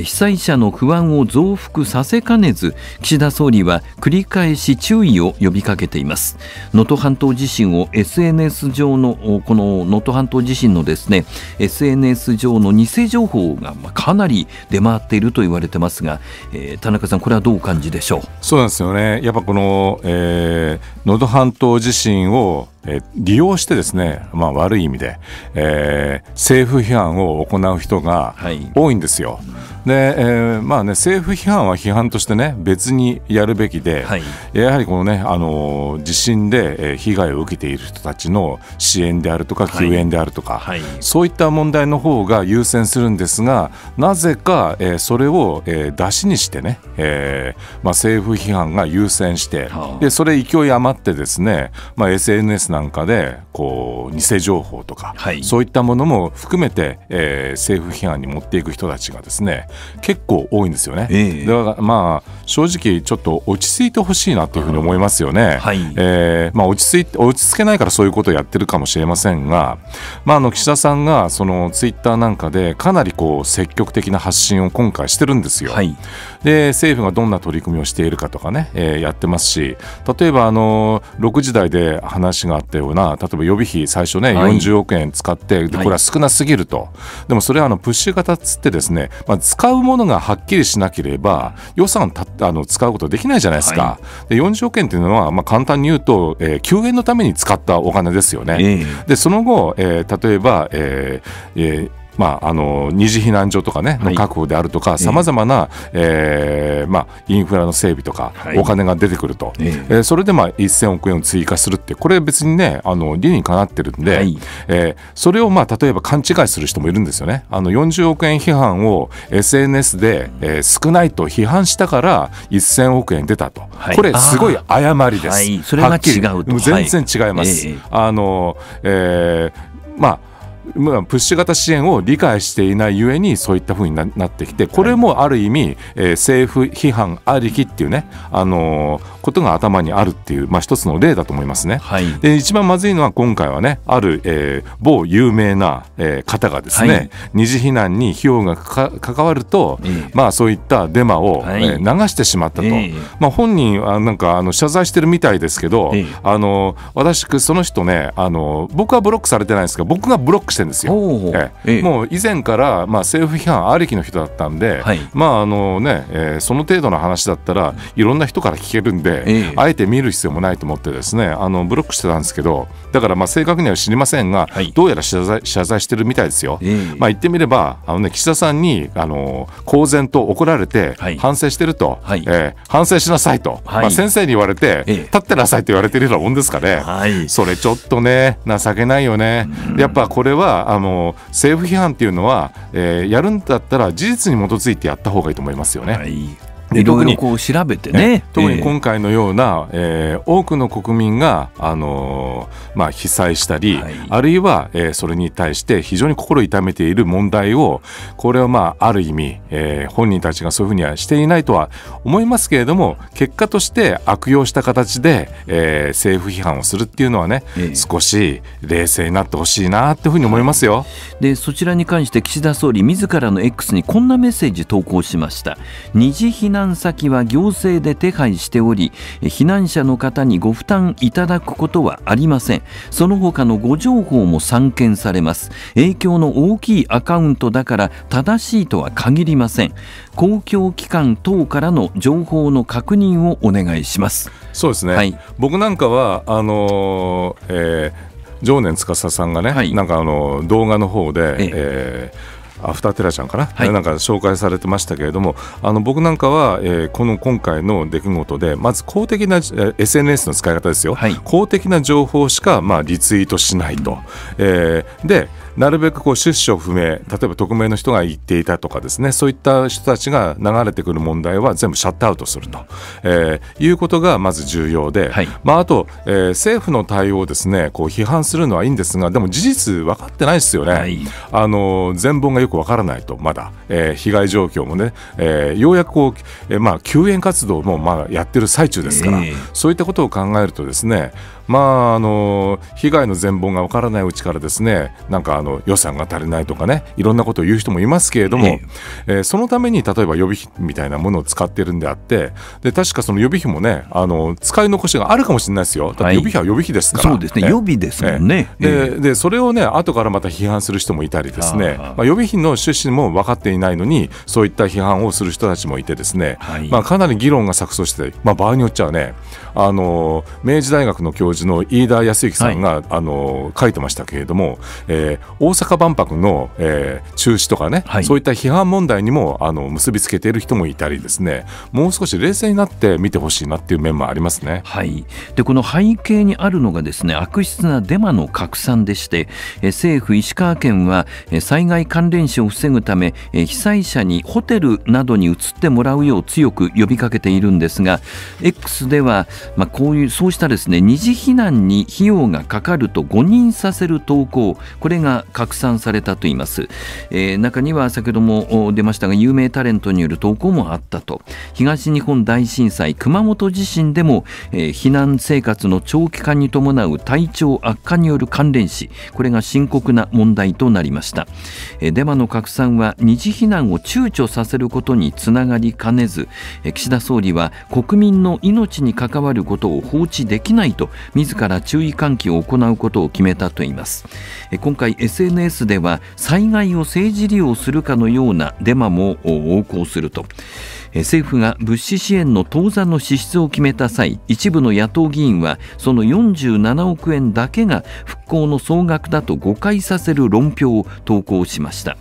被災者の不安を増幅させかねず岸田総理は繰り返し注意を呼びかけています能登半島地震を SNS 上のこの能登半島地震のですね SNS 上の偽情報がかなり出回っていると言われてますが、えー、田中さんこれはどう感じでしょうそうなんですよねやっぱこの能登、えー、半島地震をえー、利用してですね、まあ、悪い意味で、えー、政府批判を行う人が多いんですよ。はい、で、えー、まあね、政府批判は批判としてね別にやるべきで、はい、やはりこのね、あの地震で被害を受けている人たちの支援であるとか救援であるとか、はい、そういった問題の方が優先するんですがなぜか、えー、それを、えー、出しにしてね、えーまあ、政府批判が優先してでそれ勢い余ってですね、まあ、SNS なんかでこう偽情報とか、はい、そういったものも含めて、えー、政府批判に持っていく人たちがですね結構多いんですよね。えー、だからまあ正直ちょっと落ち着いてほしいなというふうに思いますよね、はい、えー、まあ、落ち着い落ち着けないからそういうことをやってるかもしれませんが、まあ、あの岸田さんがそのツイッターなんかでかなりこう積極的な発信を今回してるんですよ、はい、で政府がどんな取り組みをしているかとかね、えー、やってますし例えばあの6時台で話があったような例えば予備費最初ね、40億円使ってこれは少なすぎると、でもそれはあのプッシュ型っつってですね、まあ、使うものがはっきりしなければ予算たあの使うことできないじゃないですか、はい、で40億円というのは、まあ、簡単に言うと、えー、救援のために使ったお金ですよね、えー、でその後、えー、例えば、えーえーまあ、あの二次避難所とか、ね、の確保であるとか、さまざまな、えまあ、インフラの整備とか、お金が出てくると、えー、それで、まあ、1000億円を追加するって、これ別にね、あの理にかなってるんで、はえそれを、まあ、例えば勘違いする人もいるんですよね。あの40億円批判を SNS で、えー、少ないと批判したから1000億円出たと、これ、すごい誤りです。はい、それは違う全然違います。あのえーまあまあ、プッシュ型支援を理解していないゆえにそういったふうになってきてこれもある意味、えー、政府批判ありきっていうね、あのことが頭にあるっていう、まあ、一つの例だと思いますね。はい、で一番まずいのは今回はねある、えー、某有名な、えー、方がですね、はい、二次避難に費用がか関わると、えー、まあ、そういったデマを、はい、えー、流してしまったと、えー、まあ、本人あなんかあの謝罪してるみたいですけど、あの私その人ねあの僕はブロックされてないんですが僕がブロックしてるんですよ。えー、もう以前から、まあ、政府批判ありきの人だったんで、まああのねえー、その程度の話だったらいろんな人から聞けるんでで、えあえて見る必要もないと思ってですねあのブロックしてたんですけどだからまあ正確には知りませんが、はい、どうやら謝罪謝罪してるみたいですよ、え、まあ、言ってみればあの、ね、岸田さんにあの公然と怒られて、反省してると、はい、えー、反省しなさいと、まあ、先生に言われて、立ってなさいと言われてるようなもんですかね、それちょっとね情けないよね、うん、やっぱこれはあの政府批判っていうのは、えー、やるんだったら事実に基づいてやった方がいいと思いますよね。いろいろこう調べてね特に今回のような、えー、多くの国民が、あのー、まあ、被災したり、はい、あるいは、えー、それに対して非常に心痛めている問題をこれは、まあ、ある意味、えー、本人たちがそういうふうにはしていないとは思いますけれども結果として悪用した形で、えー、政府批判をするっていうのはね、えー、少し冷静になってほしいなというふうに思いますよ。でそちらに関して岸田総理自らの X にこんなメッセージ投稿しました。二次避難難先は行政で手配しており避難者の方にご負担いただくことはありませんその他のご情報も散見されます影響の大きいアカウントだから正しいとは限りません公共機関等からの情報の確認をお願いしますそうですね、はい、僕なんかはあのー、えー常年司さんがね、はい、なんかあの動画の方で、えええーアフターテラちゃんかな、はい、なんか紹介されてましたけれどもあの僕なんかは、えー、この今回の出来事でまず公的な、えー、SNS の使い方ですよ、はい、公的な情報しか、まあ、リツイートしないと、えー、でなるべくこう出所不明例えば匿名の人が言っていたとかですねそういった人たちが流れてくる問題は全部シャットアウトすると、えー、いうことがまず重要で、はい、まあ、あと、えー、政府の対応をですねこう批判するのはいいんですがでも事実分かってないですよね、はい、あの全貌がよく分からないとまだ、えー、被害状況もね、えー、ようやくこう、えーまあ、救援活動もまあやってる最中ですから、えー、そういったことを考えるとですねまあ、あの被害の全貌が分からないうちからですねなんかあの予算が足りないとかねいろんなことを言う人もいますけれども、ええー、そのために例えば予備費みたいなものを使ってるんであってで確かその予備費もねあの使い残しがあるかもしれないですよ予備費は予備費ですから、はい、そうですね、予備ですもんね、えー、ででそれをね後からまた批判する人もいたりですねまあ、予備費の趣旨も分かっていないのにそういった批判をする人たちもいてですね、はい、まあ、かなり議論が錯綜して、まあ、場合によっちゃねあの明治大学の教教授の飯田康之さんが、はい、あの書いてましたけれども、えー、大阪万博の、えー、中止とかね、はい、そういった批判問題にもあの結びつけている人もいたりですねもう少し冷静になって見てほしいなっていう面もありますね。はい、でこの背景にあるのがですね悪質なデマの拡散でして、え政府石川県は、え災害関連死を防ぐため、え被災者にホテルなどに移ってもらうよう強く呼びかけているんですが X では、まあ、こういうそうしたですね二次避難に費用がかかると誤認させる投稿これが拡散されたといいます、えー、中には先ほども出ましたが有名タレントによる投稿もあったと東日本大震災熊本地震でも、えー、避難生活の長期化に伴う体調悪化による関連死これが深刻な問題となりました、えー、デマの拡散は二次避難を躊躇させることにつながりかねずえ岸田総理は国民の命に関わることを放置できないと自ら注意喚起を行うことを決めたといいます今回 SNS では災害を政治利用するかのようなデマも横行すると政府が物資支援の当座の支出を決めた際一部の野党議員はその47億円だけが復行の総額だと誤解させる論評を投稿しました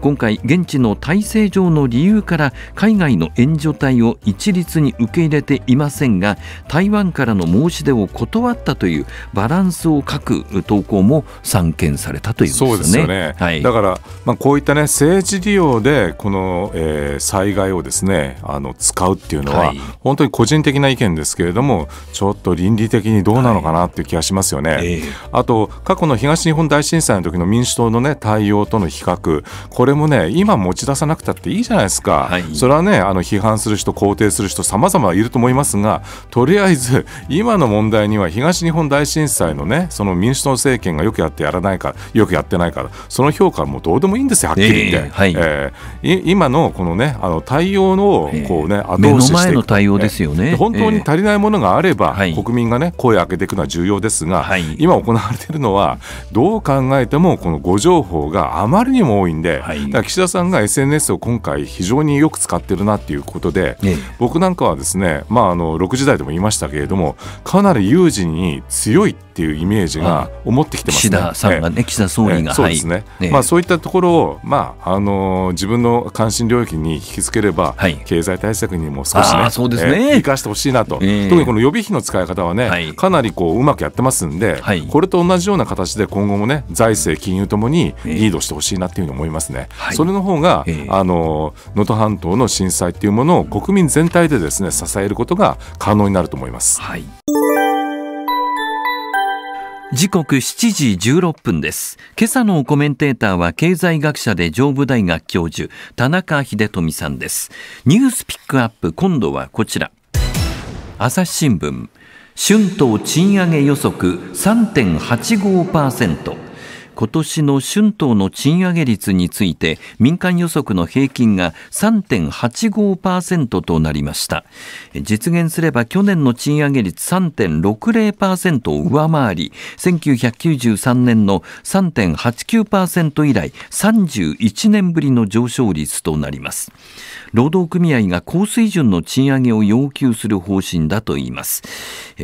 今回現地の体制上の理由から海外の援助隊を一律に受け入れていませんが台湾からの申し出を断ったというバランスを欠く投稿も散見されたというんですよね。そうですよねはい、だから、まあ、こういった、ね、政治利用でこの、えー、災害をですねあの使うっていうのは、はい、本当に個人的な意見ですけれどもちょっと倫理的にどうなのかなっていう気がしますよね。はいえー、あと過去の東日本大震災の時の民主党の、ね、対応との比較これもね今持ち出さなくたっていいじゃないですか、はい、それはねあの批判する人肯定する人様々いると思いますがとりあえず今の問題には東日本大震災のねその民主党政権がよくやってやらないからよくやってないからその評価もどうでもいいんですよはっきり言って、えーはい、えー、今のこのねあの対応のこうね、えー、後押しして対応ですよね、えー、本当に足りないものがあれば、国民がね声を上げていくのは重要ですが、今行われてるのはどう考えてもこの誤情報があまりにも多いんで、はい、だから岸田さんが SNS を今回非常によく使ってるなっていうことで、僕なんかはですね、まあ、あの6時台でも言いましたけれどもかなり有事に強いってていうイメージが思ってきてますね、岸田さんがね、岸田総理が、そうですね、まあ、そういったところを、まああの自分の関心領域に引き付ければ、経済対策にも少しね、そうですね生かしてほしいなと、特にこの予備費の使い方はね、かなりこううまくやってますんで、これと同じような形で今後もね、財政、金融ともにリードしてほしいなっていうふうに思いますね。それの方が、あの能登半島の震災っていうものを国民全体でですね支えることが可能になると思います。はい時刻7時16分です。今朝のコメンテーターは経済学者で上部大学教授、田中秀富さんです。ニュースピックアップ、今度はこちら。朝日新聞、春闘賃上げ予測3.85%。今年の春闘の賃上げ率について民間予測の平均が3.85%となりました実現すれば去年の賃上げ率3.60%を上回り1993年の3.89%以来31年ぶりの上昇率となります労働組合が高水準の賃上げを要求する方針だといいます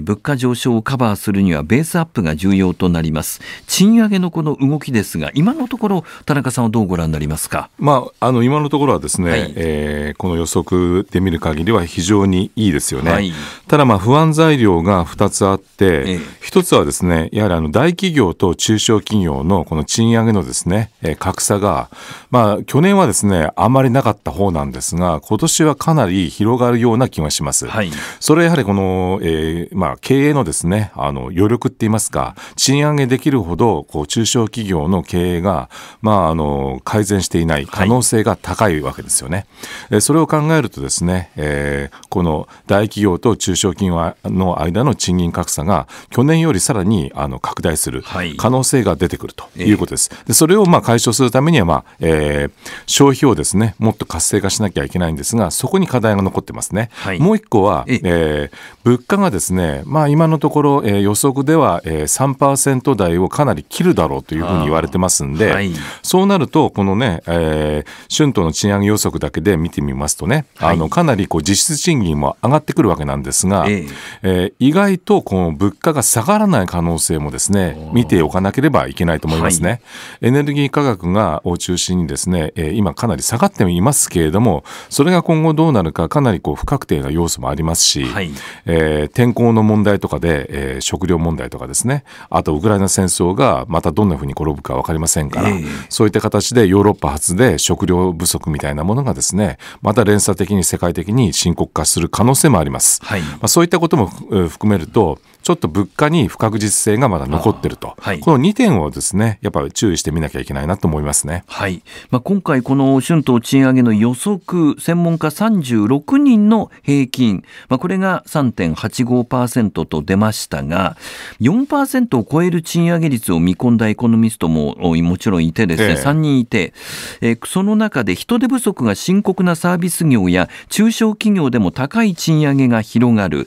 物価上昇をカバーするにはベースアップが重要となります賃上げのこの動きですが、今のところ、田中さんはどうご覧になりますか、まあ、あの今のところはですね、はい、えー、この予測で見る限りは非常にいいですよね、はい、ただ、まあ、不安材料が2つあって、え1つはですねやはりあの大企業と中小企業のこの賃上げのですね、え格差が、まあ、去年はですねあまりなかった方なんですが、今年はかなり広がるような気がします。はい、それはやはりこの、えー、まあ、経営のですねあの余力って言いますか、賃上げできるほどこう中小小企業の経営が、まあ、あの改善していない可能性が高いわけですよね。はい、それを考えるとですね、えー、この大企業と中小企業の間の賃金格差が去年よりさらにあの拡大する可能性が出てくるということです。はい、でそれをまあ解消するためには、まあえー、消費をですねもっと活性化しなきゃいけないんですがそこに課題が残ってますね。はい、もう一個は、ええー、物価がですね、まあ、今のところ、えー、予測では、えー、3%台をかなり切るだろうといういうふうに言われてますんで、はい、そうなるとこのね、えー、春闘の賃上げ予測だけで見てみますとね、はい、あのかなりこう実質賃金も上がってくるわけなんですが、ええー、意外とこの物価が下がらない可能性もですね見ておかなければいけないと思いますね。はい、エネルギー価格がを中心にですね、えー、今かなり下がっていますけれどもそれが今後どうなるかかなりこう不確定な要素もありますし、はい、えー、天候の問題とかで、えー、食料問題とかですねあとウクライナ戦争がまたどんなふうにに転ぶか分かりませんから、えー、そういった形でヨーロッパ発で食料不足みたいなものがですねまた連鎖的に世界的に深刻化する可能性もあります、はい、まあ、そういったことも含めるとちょっと物価に不確実性がまだ残ってると、はい、この2点をですねやっぱり注意してみなきゃいけないなと思いますね、はいまあ、今回この春闘賃上げの予測専門家36人の平均、まあ、これが3.85%と出ましたが4%を超える賃上げ率を見込んだエコノノミストももちろんいてですね、え3人いて、えー、その中で人手不足が深刻なサービス業や中小企業でも高い賃上げが広がる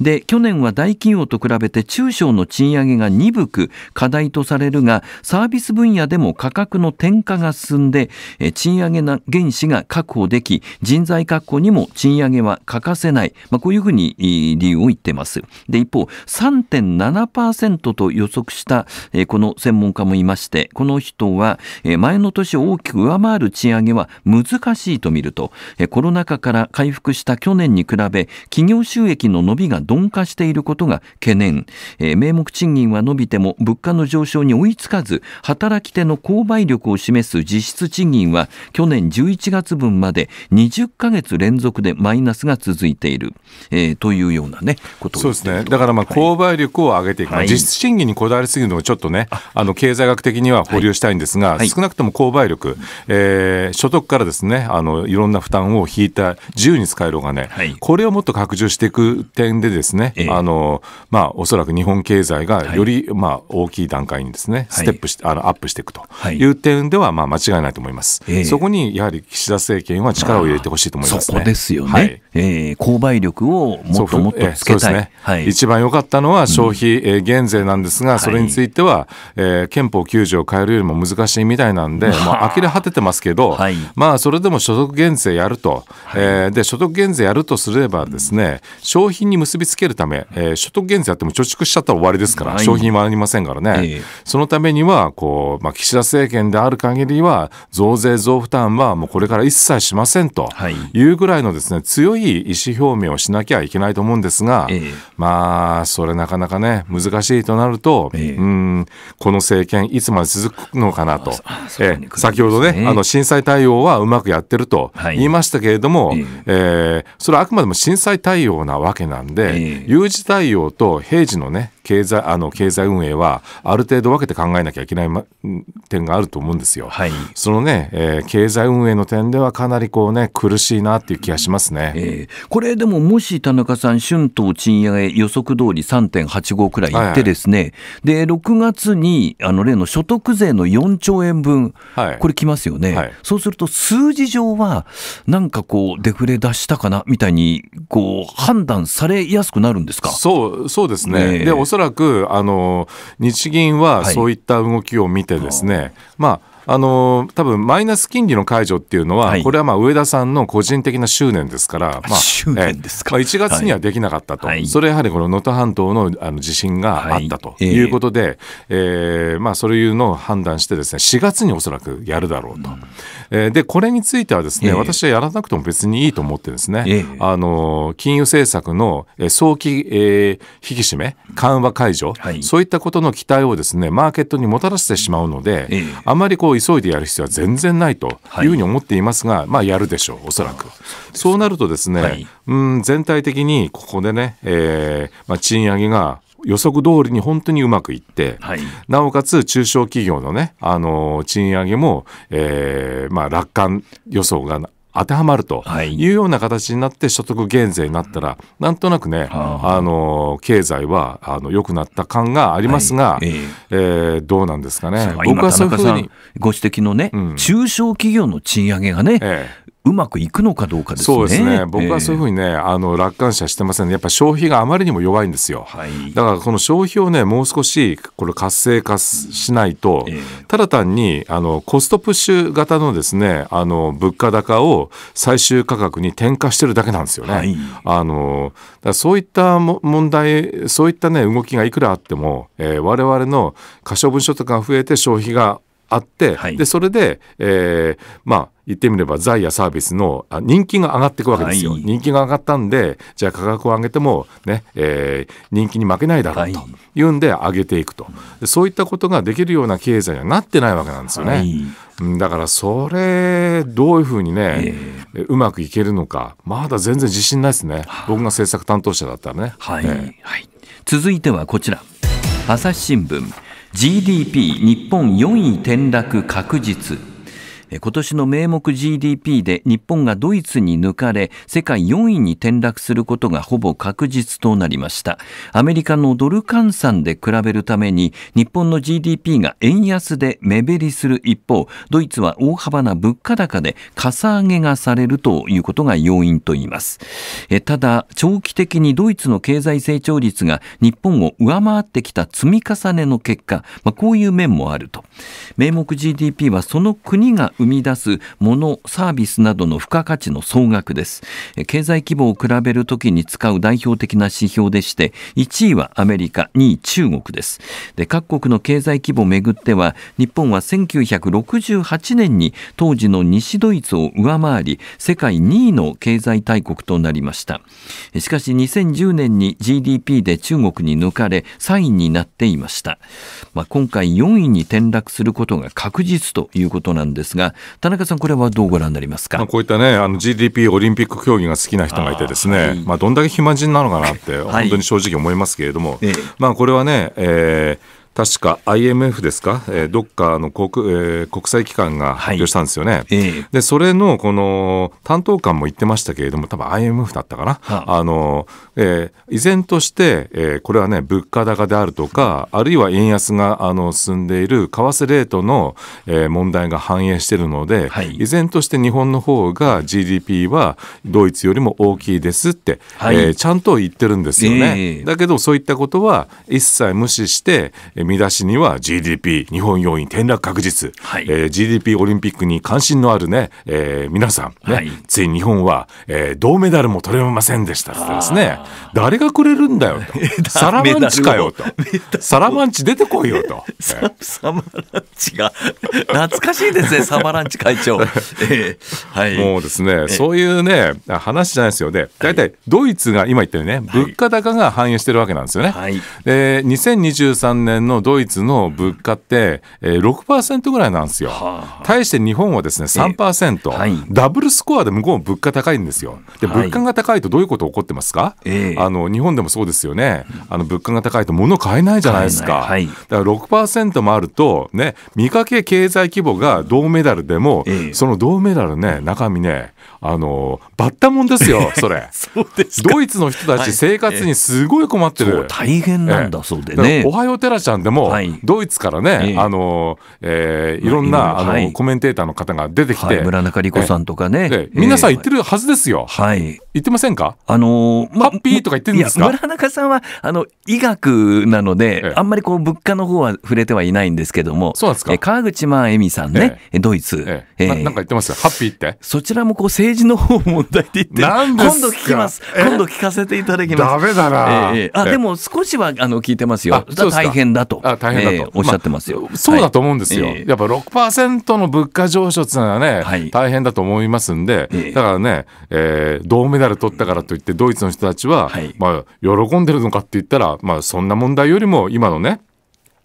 で去年は大企業と比べて中小の賃上げが鈍く課題とされるがサービス分野でも価格の転嫁が進んで、えー、賃上げな原資が確保でき人材確保にも賃上げは欠かせない、まあ、こういうふうに理由を言ってます。で一方3.7%と予測した、えー、この専門家ももいまして、この人は、え前の年を大きく上回る賃上げは難しいと見ると、えコロナ禍から回復した去年に比べ、企業収益の伸びが鈍化していることが懸念、え名目賃金は伸びても物価の上昇に追いつかず、働き手の購買力を示す実質賃金は去年11月分まで20ヶ月連続でマイナスが続いている、えー、というようなねことそうですね。だからまあ購買力を上げていく、い、実質賃金にこだわりすぎるのはちょっとね、あの経済済学的には保留したいんですが、はい、少なくとも購買力、えー、所得からですねあのいろんな負担を引いた自由に使えるお金、はい、これをもっと拡充していく点でですね、えー、あのまあ、おそらく日本経済がより、はい、まあ、大きい段階にですねステップし、あのアップしていくという点では、まあ、間違いないと思います、えー、そこにやはり岸田政権は力を入れてほしいと思います、ね、そこですよね、えー、購買力をもっともっとつけたい、ねはい、一番良かったのは消費、うん、え減税なんですが、それについては、えー、憲法9条を変えるよりも難しいみたいなんで、まあ、呆れ果ててますけど、はい、まあ、それでも所得減税やると、はい、えー、で所得減税やるとすればですね、商品に結びつけるため、えー、所得減税やっても貯蓄しちゃったら終わりですから、商品はありませんからね、えー、そのためにはこう、まあ、岸田政権である限りは増税増負担はもうこれから一切しませんというぐらいのですね強いい意思表明をしなきゃいけないと思うんですが、えー、まあそれなかなかね難しいとなると、えー、うんこの政権いつまで続くのかなと、えー、先ほどね、あの震災対応はうまくやってると言いましたけれども、はい、えそれはあくまでも震災対応なわけなんで、有事対応と平時のね経済あの経済運営はある程度分けて考えなきゃいけない、ま、点があると思うんですよ。はい、そのね、えー、経済運営の点ではかなりこうね苦しいなっていう気がしますね。えーえー、これでももし田中さん、春闘賃上げ予測通り3.85くらいいってですね、はいはい、で6月にあの例の所得税の4兆円分、はい、これ来ますよね、はい、そうすると数字上は、なんかこう、デフレ出したかなみたいにこう判断されやすくなるんですかそうそうですね、えー、でおそらくあの日銀はそういった動きを見て、ですね、はい、まああの多分マイナス金利の解除っていうのは、はい、これはまあ上田さんの個人的な執念ですから、まあ、執念ですか、まあ、1月にはできなかったと、はい、それやはりこの能登半島のあの地震があったということで、はい、えー、えー、まあ、そういうのを判断してです、ね、4月におそらくやるだろうと。うんえー、でこれについてはですね、えー、私はやらなくても別にいいと思ってですね、えー、あの金融政策の早期、えー、引き締め緩和解除、はい、そういったことの期待をですねマーケットにもたらしてしまうので、えー、あまりこう急いでやる必要は全然ないというふうに思っていますが、はい、まあやるでしょうおそらくそうなるとですね、はい、うん全体的にここでね、えーまあ、賃上げが予測通りに本当にうまくいって、はい、なおかつ中小企業のね、あの賃上げも、えーまあ、楽観予想が当てはまるというような形になって所得減税になったら、なんとなくね、あの経済はあの良くなった感がありますが、はい、えー、えー、どうなんですかね。僕はそういうふうにご指摘のね、うん、中小企業の賃上げがね、えうまくいくのかどうかですね。そうですね。僕はそういうふうにね、えー、あの楽観視はしてません、ね、やっぱ消費があまりにも弱いんですよ。はい、だからこの消費をね、もう少しこれ活性化しないと、えー、ただ単にあのコストプッシュ型のですね、あの物価高を最終価格に転嫁してるだけなんですよね。はい、あのだそういったも問題、そういったね動きがいくらあっても、えー、我々の可処分所得が増えて消費があって、はい、でそれで、えー、まあ言ってみれば財やサービスの人気が上がっていくわけですよ、はい、人気が上がったんでじゃあ価格を上げてもね、えー、人気に負けないだろうというんで上げていくと、はい、そういったことができるような経済にはなってないわけなんですよね、はい、だからそれどういうふうにね、えー、うまくいけるのかまだ全然自信ないですね僕が政策担当者だったらね、はい、えー、続いてはこちら朝日新聞 GDP 日本4位転落確実今年の名目 GDP で日本がドイツに抜かれ世界4位に転落することがほぼ確実となりましたアメリカのドル換算で比べるために日本の GDP が円安で目減りする一方ドイツは大幅な物価高でかさ上げがされるということが要因といいますただ長期的にドイツの経済成長率が日本を上回ってきた積み重ねの結果、まあ、こういう面もあると名目 GDP はその国が生み出すものサービスなどの付加価値の総額です経済規模を比べるときに使う代表的な指標でして1位はアメリカ2位中国ですで各国の経済規模をめぐっては日本は1968年に当時の西ドイツを上回り世界2位の経済大国となりましたしかし2010年に GDP で中国に抜かれ3位になっていました、まあ、今回4位に転落することが確実ということなんですが田中さん、これはどうご覧になりますか、まあ、こういったね、GDP、オリンピック競技が好きな人がいて、ですね、はい、まあ、どんだけ暇人なのかなって、本当に正直思いますけれども、はい、まあ、これはね、えー確か IMF ですか、えー、どっかの国,、えー、国際機関が発表したんですよね、はいえー、でそれのこの担当官も言ってましたけれども、多分 IMF だったかな、あのえー、依然として、えー、これはね、物価高であるとか、あるいは円安があの進んでいる為替レートの、えー、問題が反映しているので、はい、依然として日本の方が GDP はドイツよりも大きいですって、はい、えー、ちゃんと言ってるんですよね。えー、だけどそういったことは一切無視して、見出しには GDP 日本要因転落確実、はい、えー、GDP オリンピックに関心のあるね、えー、皆さんね、はい、つい日本は、えー、銅メダルも取れませんでしたってですね誰がくれるんだよとサ [laughs] ラマンチかよとサラマンチ出てこいよと [laughs] サマランチが懐かしいですね [laughs] サマランチ会長、えはい、もうですねそういうね話じゃないですよね大体、ドイツが今言ったようにね物価高が反映してるわけなんですよね、はい、で2023年のドイツの物価って、えー、6%ぐらいなんですよ、対して日本はですね3%、えーはい、ダブルスコアで向こうも物価高いんですよで物価が高いとどういうこと起こってますか、えー、あの日本でもそうですよねあの物価が高いと物買えないじゃないですか、はい、だから6%もあるとね見かけ経済規模が銅メダルでも、えー、その銅メダルね中身ねあのバッタもんですよ [laughs] それドイツの人たち生活にすごい困ってる、はい、大変なんだそうでね、おはようテラちゃんんでも、はい、ドイツからね、えー、あの、えー、いろんな、あの、はい、コメンテーターの方が出てきて、はい、村中理子さんとかね、えー、皆さん言ってるはずですよ。はい、言ってませんか？あのー、ま、ハッピーとか言ってるんですか？村中さんはあの医学なので、あんまりこう物価の方は触れてはいないんですけども、そうですか。川口真恵美さんね、えドイツ、ええなんか言ってますハッピーって？そちらもこう政治の方問題って言って、今度聞きます。今度聞かせていただきます。ダメだな。えー、あでも少しはあの聞いてますよ。大変だとあ大変だと、えー、おっしゃってますよ、まあ、そうだと思うんですよ、はい、やっぱ6%の物価上昇っていうのはね、はい、大変だと思いますんで、だからね、えー、銅メダル取ったからといってドイツの人たちは、はい、まあ、喜んでるのかって言ったら、まあ、そんな問題よりも今のね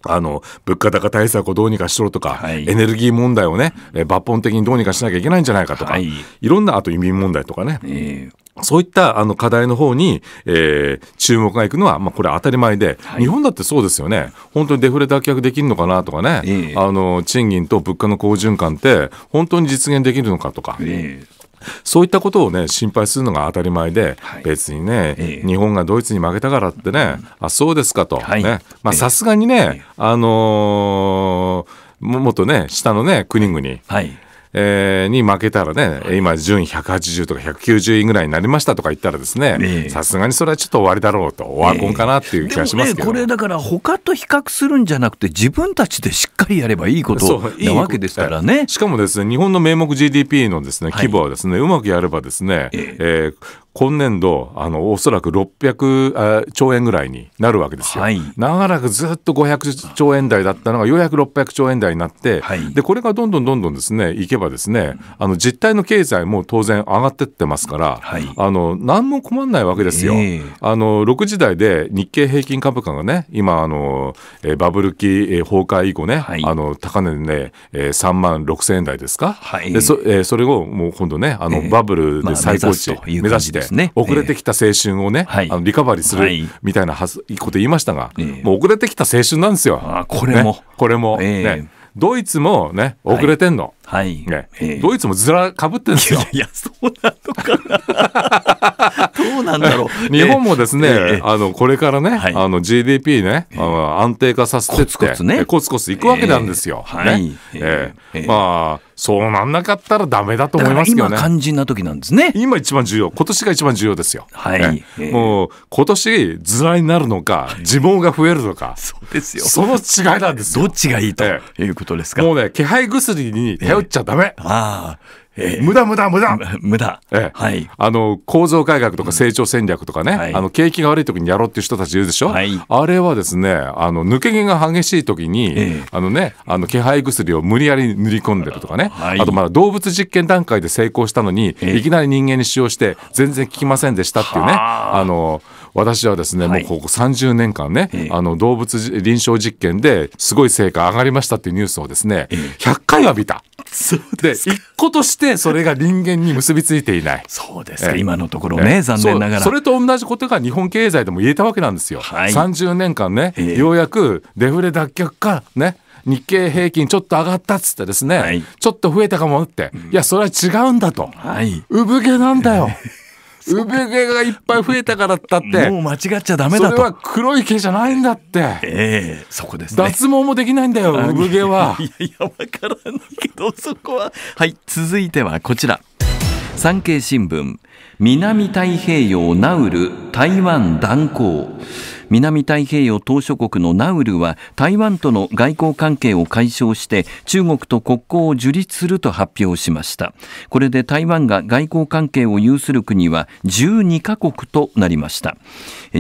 あの物価高対策をどうにかしろとか、はい、エネルギー問題をね抜本的にどうにかしなきゃいけないんじゃないかとか、はい、いろんなあと移民問題とかね、えーそういったあの課題の方に、えー、注目がいくのは、まあ、これ当たり前で、はい、日本だってそうですよね、本当にデフレ脱却できるのかなとかね、えー、あの賃金と物価の好循環って、本当に実現できるのかとか。えーそういったことをね心配するのが当たり前で、はい、別にね、ええ、日本がドイツに負けたからってね、うん、あそうですかと、ね、まさすがにね、え、あのーもっとね、下のね、国々、はい、えー、に負けたらね、今順位180とか190位ぐらいになりましたとか言ったらですね、さすがにそれはちょっと終わりだろうと、オワコンかなっていう気がしますけど、ね、これだから他と比較するんじゃなくて自分たちでしっかりやればいいことなわけですからね。いいしかもですね、日本の名目 GDP のですね規模はですね、はい、うまくやればですね、ええー今年度あのおそらく600兆円ぐらいになるわけですよ、はい、長らくずっと500兆円台だったのがようやく600兆円台になって、はい、でこれがどんどんどんどんですねいけばですねあの実態の経済も当然上がってってますから、はい、あの何も困んないわけですよ、えー、あの6時台で日経平均株価がね今あの、バブル期崩壊以降ね、はい、あの高値でね、3万6000円台ですか、はい、でそえそれをもう今度ねあの、バブルで最高値目指して、ね、遅れてきた青春をね、えー、あのリカバリーするみたいなはず、はい、こと言いましたが、えー、もう遅れてきた青春なんですよ。これも、ね、これも、えー、ね、ドイツもね遅れてんの、はい。ね、えー、ドイツもずらかぶってるんですよ。いや、そうなのかな。[laughs] どうなんだろう。日本もですね、えーあの、これからね、はい、あの、GDP ね、あの安定化させてって、コツコツね、コツコツいくわけなんですよ。はい。ね、えー、まあ、そうなんなかったらダメだと思いますけどね。今肝心な時なんですね。今一番重要。今年が一番重要ですよ。はい。ね、もう、今年、ずらになるのか、自毛が増えるのか。そうですよ。その違いなんですよ。どっちがいいということですか。もうね、気配薬に頼っちゃダメ。ああ。えー、無駄無駄無駄無駄、えー、はい、あの構造改革とか成長戦略とかね、うんはい、あの景気が悪い時にやろうっていう人たちいるでしょ、はい、あれはですねあの抜け毛が激しい時に、えー、あのねあの気配薬を無理やり塗り込んでるとかね、はい、あとまだ動物実験段階で成功したのに、えー、いきなり人間に使用して全然効きませんでしたっていうねあの私はですね、はい、もうここ30年間ね、えあの動物臨床実験ですごい成果上がりましたっていうニュースをですね、え、100回浴びた。で一個としてそれが人間に結びついていないそうですか、今のところね、残念ながらそれと同じことが日本経済でも言えたわけなんですよ、はい、30年間ね、ようやくデフレ脱却かね日経平均ちょっと上がったっつってですね、はい、ちょっと増えたかもって、いやそれは違うんだと、はい、産毛なんだよ、産毛がいっぱい増えたからったってもう間違っちゃダメだとそれは黒い毛じゃないんだってええー、そこです、ね、脱毛もできないんだよ産毛はいやいやわからないけどそこははい続いてはこちら産経新聞南太平洋ナウル台湾断交南太平洋島しょ国のナウルは台湾との外交関係を解消して中国と国交を樹立すると発表しましたこれで台湾が外交関係を有する国は12カ国となりました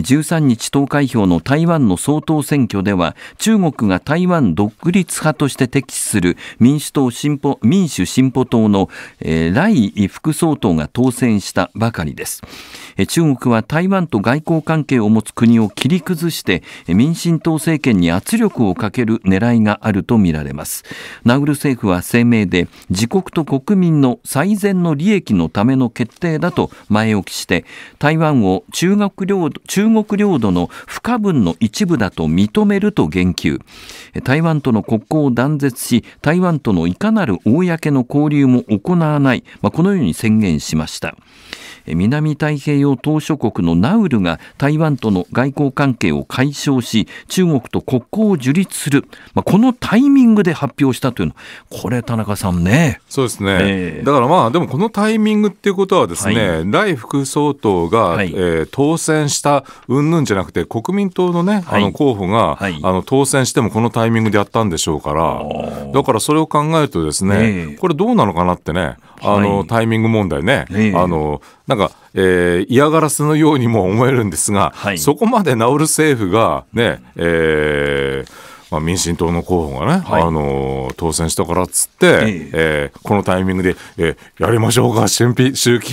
13日投開票の台湾の総統選挙では中国が台湾独立派として敵視する民主党進歩民主進歩党の、えー、来副総統が当選したばかりです、え中国は台湾と外交関係を持つ国を切り崩して民進党政権に圧力をかける狙いがあるとみられますナウル政府は声明で自国と国民の最善の利益のための決定だと前置きして台湾を中国領土中国領土の不可分の一部だと認めると言及台湾との国交を断絶し台湾とのいかなる公の交流も行わない、まあ、このように宣言しました南太平洋島諸国のナウルが台湾との外交関係を解消し中国と国交を樹立する、まあ、このタイミングで発表したというのこれ田中さんねそうですね、えー、だからまあでもこのタイミングっていうことはですね、はい、来副総統が、はい、えー、当選したうんぬんじゃなくて国民党のね、あの候補が、はい、あの当選してもこのタイミングでやったんでしょうからだからそれを考えるとですね、えー、これどうなのかなってねあの、はい、タイミング問題ね、えー、あのなんか、えー、嫌がらせのようにも思えるんですが、そこまで治る政府がね、えーまあ、民進党の候補がね、はい、あの当選したからっつって、ええー、このタイミングで、えー、やりましょうか習近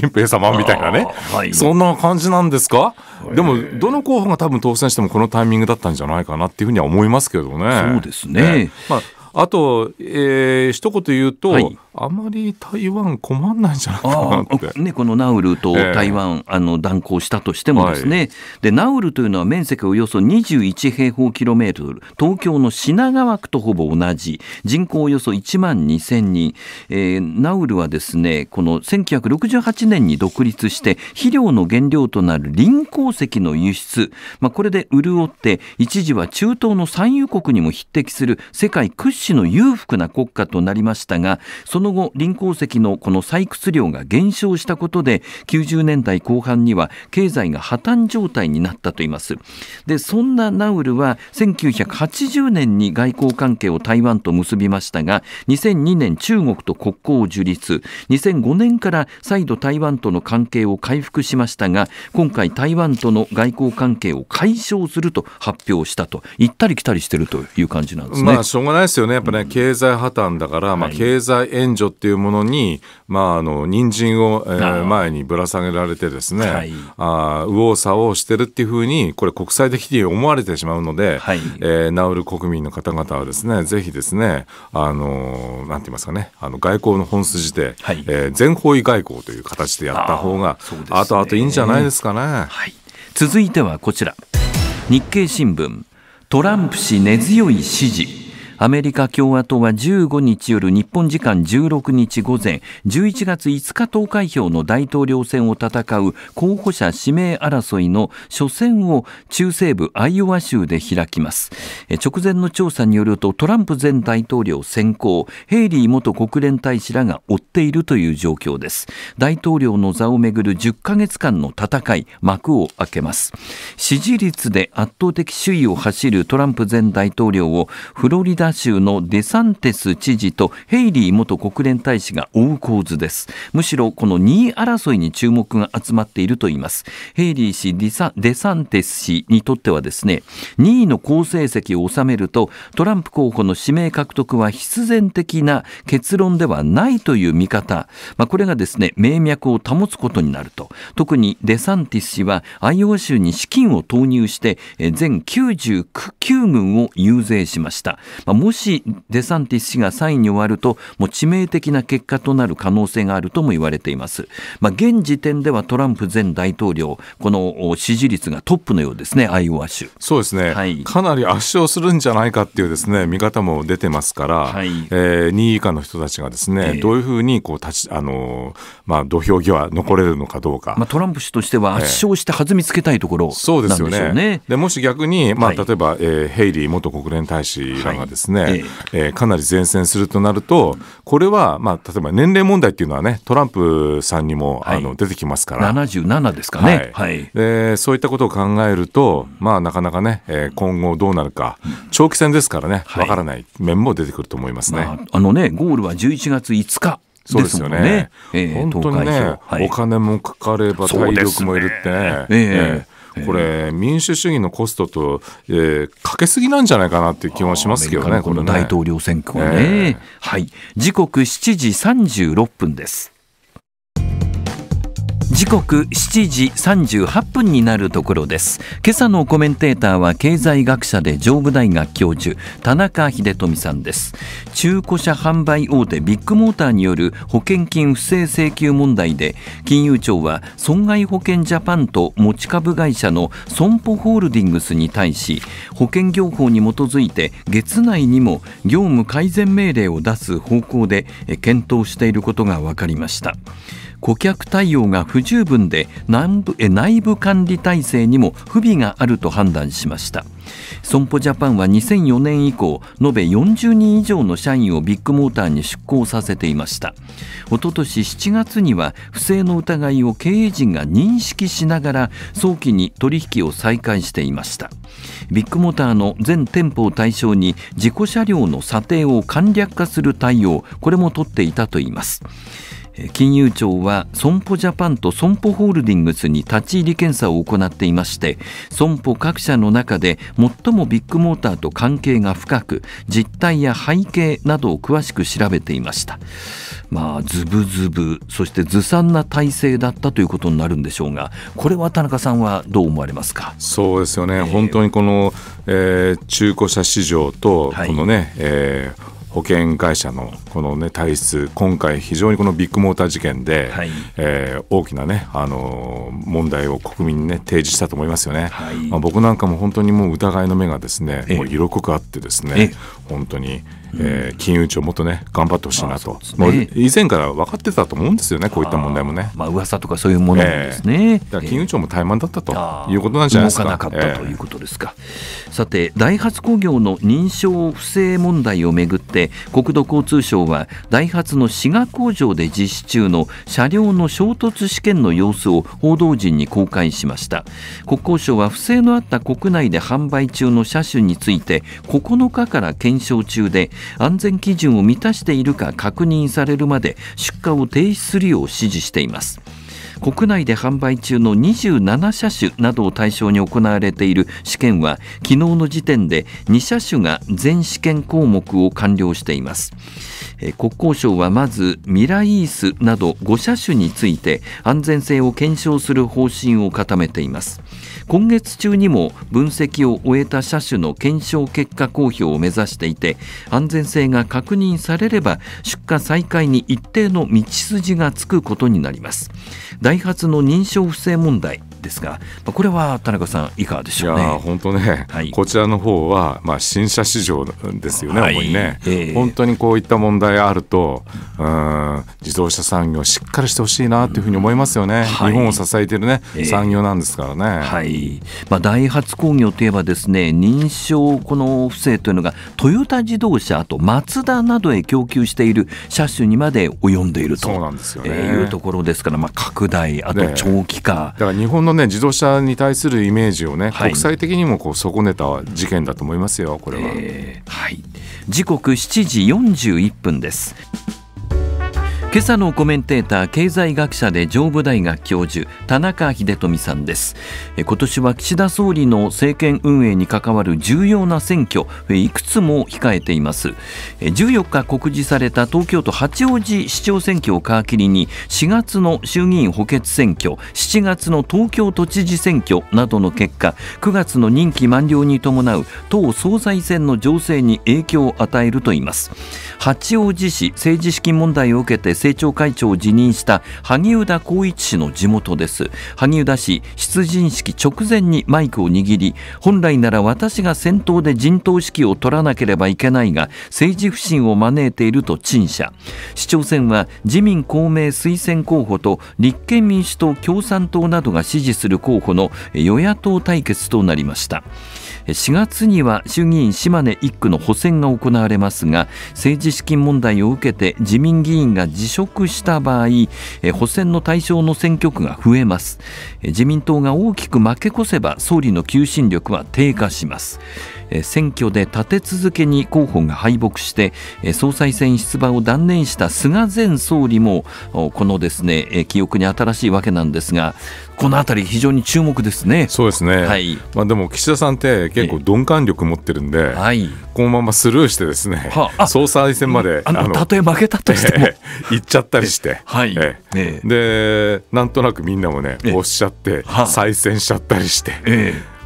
平様みたいなね、はい、そんな感じなんですか、えー、でもどの候補が多分当選してもこのタイミングだったんじゃないかなっていうふうには思いますけどね。そうですね、えー、まああと、えー、一言言うと、はい、あまり台湾困んないんじゃないかなって。ね、このナウルと台湾、えー、あの断交したとしてもですね、はい、でナウルというのは面積およそ21平方キロメートル、東京の品川区とほぼ同じ、人口およそ1万2000人、えー、ナウルはですね、この1968年に独立して、肥料の原料となる林鉱石の輸出、まあ、これで潤って、一時は中東の産油国にも匹敵する世界屈指屈の裕福な国家となりましたがその後臨鉱石のこの採掘量が減少したことで90年代後半には経済が破綻状態になったといいますでそんなナウルは1980年に外交関係を台湾と結びましたが2002年中国と国交を樹立2005年から再度台湾との関係を回復しましたが今回台湾との外交関係を解消すると発表したと行ったり来たりしてるという感じなんですね。まあしょうがないですよねねやっぱね経済破綻だから、まあ、経済援助っていうものに、まあ、あの人参を、えー、前にぶら下げられてですね、はい、あ右往左往してるっていうふうにこれ国際的に思われてしまうので、はい、えー、治る国民の方々はですねぜひですねあのなんて言いますかねあの外交の本筋で、はい、えー、全方位外交という形でやった方があ,、とあといいんじゃないですかね。はい、続いてはこちら日経新聞トランプ氏根強い支持アメリカ共和党は15日夜日本時間16日午前11月5日投開票の大統領選を戦う候補者指名争いの初戦を中西部アイオワ州で開きます直前の調査によるとトランプ前大統領先行ヘイリー元国連大使らが追っているという状況です大統領の座をめぐる10ヶ月間の戦い幕を開けます支持率で圧倒的首位を走るトランプ前大統領をフロリダ州のデサンテス知事とヘイリー元国連大使が追う構図ですむしろこの2位争いに注目が集まっているといいますヘイリー氏デサンテス氏にとってはですね2位の好成績を収めるとトランプ候補の指名獲得は必然的な結論ではないという見方、まあ、これがですね名脈を保つことになると特にデサンティス氏はアイオワ州に資金を投入して全99軍を遊説しました、まあ、もしデサンティス氏が3位に終わるともう致命的な結果となる可能性があるとも言われています、まあ、現時点ではトランプ前大統領この支持率がトップのようですねアイオワ州そうですね、はい、かなり圧勝するんじゃないかっていうですね見方も出てますから、はい、えー、2位以下の人たちがですね、えー、どういうふうにこう立ちあの、まあ、土俵際残れるのかどうか、まあ、トランプ氏としては圧勝して弾みつけたいところなんでしょうね、えー、そうですよねでもし逆に、まあ、例えば、はい、えー、ヘイリー元国連大使らがですね、はいね、えええー、かなり前線するとなるとこれは、まあ、例えば年齢問題っていうのはねトランプさんにも、はい、あの出てきますから77ですかね、はいはいえー、そういったことを考えると、まあ、なかなかね、えー、今後どうなるか長期戦ですからねわ、からない面も出てくると思いますね。まあ、あのねゴールは11月5日そうですよね。ねえー、本当にね、はい、お金もかかれば体力もいるってね。えー、ええーこれ、民主主義のコストと、えー、かけすぎなんじゃないかなっていう気もしますけどね、この大統領選挙はね。はい、時刻7時36分です。時刻7時38分になるところです今朝のコメンテーターは経済学者で上部大学教授田中秀富さんです中古車販売大手ビッグモーターによる保険金不正請求問題で金融庁は損害保険ジャパンと持ち株会社の損保ホールディングスに対し保険業法に基づいて月内にも業務改善命令を出す方向で検討していることが分かりました。顧客対応が不十分で内部内部管理体制にも不備があると判断しました損保ジャパンは2004年以降延べ40人以上の社員をビッグモーターに出向させていましたおととし7月には不正の疑いを経営陣が認識しながら早期に取引を再開していましたビッグモーターの全店舗を対象に事故車両の査定を簡略化する対応これも取っていたといいます金融庁は損保ジャパンと損保ホールディングスに立ち入り検査を行っていまして損保各社の中で最もビッグモーターと関係が深く実態や背景などを詳しく調べていましたまあズブズブそしてずさんな体制だったということになるんでしょうがこれは田中さんはどう思われますかそうですよね、えー、本当にこの、えー、中古車市場とこのね、はい、えー保険会社のこの、ね、体質、今回、非常にこのビッグモーター事件で、はい、えー、大きなね、あの問題を国民に、ね、提示したと思いますよね、はい、まあ、僕なんかも本当にもう疑いの目がですね、ええ、もう色濃くあって、ですね、え、本当に、えー、金融庁、もっと、ね、頑張ってほしいなと、ああね、以前から分かってたと思うんですよね、こういった問題もね。あまあ噂とかそういうものですね、えー、金融庁も怠慢だったということなんじゃないですか。動かなかったということですか、さて、ダイハツ工業の認証不正問題をめぐって、国土交通省庁はダイハツの滋賀工場で実施中の車両の衝突試験の様子を報道陣に公開しました国交省は不正のあった国内で販売中の車種について9日から検証中で安全基準を満たしているか確認されるまで出荷を停止するよう指示しています国内で販売中の27車種などを対象に行われている試験は昨日の時点で2車種が全試験項目を完了しています、え国交省はまずミライースなど5車種について安全性を検証する方針を固めています今月中にも分析を終えた車種の検証結果公表を目指していて安全性が確認されれば出荷再開に一定の道筋がつくことになりますダイハツの認証不正問題ですが、まあ、これは田中さんいかがでしょう、ね、いや本当ね、はい、こちらの方はまあ新車市場ですよね、はい、主にね、えー、本当にこういった問題あると、うん自動車産業しっかりしてほしいなというふうに思いますよね、うんはい、日本を支えているね、えー、産業なんですからね。はいまあダイハツ工業といえばですね認証この不正というのがトヨタ自動車あとマツダなどへ供給している車種にまで及んでいるとそうなんですよね、いうところですからまあ拡大あと長期化、だから日本のの、ね、自動車に対するイメージをね、はい、国際的にもこう損ねた事件だと思いますよ、これは。えー、はい、時刻7時41分です。今朝のコメンテーター経済学者で上部大学教授田中秀富さんです今年は岸田総理の政権運営に関わる重要な選挙いくつも控えています14日告示された東京都八王子市長選挙を皮切りに4月の衆議院補欠選挙7月の東京都知事選挙などの結果9月の任期満了に伴う党総裁選の情勢に影響を与えるといいます八王子市政治資金問題を受けて政調会長を辞任した萩生田光一氏の地元です萩生田氏出陣式直前にマイクを握り本来なら私が先頭で陣頭指揮を取らなければいけないが政治不信を招いていると陳謝市長選は自民公明推薦候補と立憲民主党共産党などが支持する候補の与野党対決となりました4月には衆議院島根1区の補選が行われますが政治資金問題を受けて自民議員が自職した場合、補選の対象の選挙区が増えます自民党が大きく負け越せば総理の求心力は低下します選挙で立て続けに候補が敗北して総裁選出馬を断念した菅前総理もこのですね記憶に新しいわけなんですがこの辺り非常に注目ですね。そうですね。はい。まあでも岸田さんって結構鈍感力持ってるんで、はい、このままスルーしてですね、は総裁選まで、あのたとえ負けたとしても、行っちゃったりして、はい。でなんとなくみんなもね、押しちゃって、再選しちゃったりして、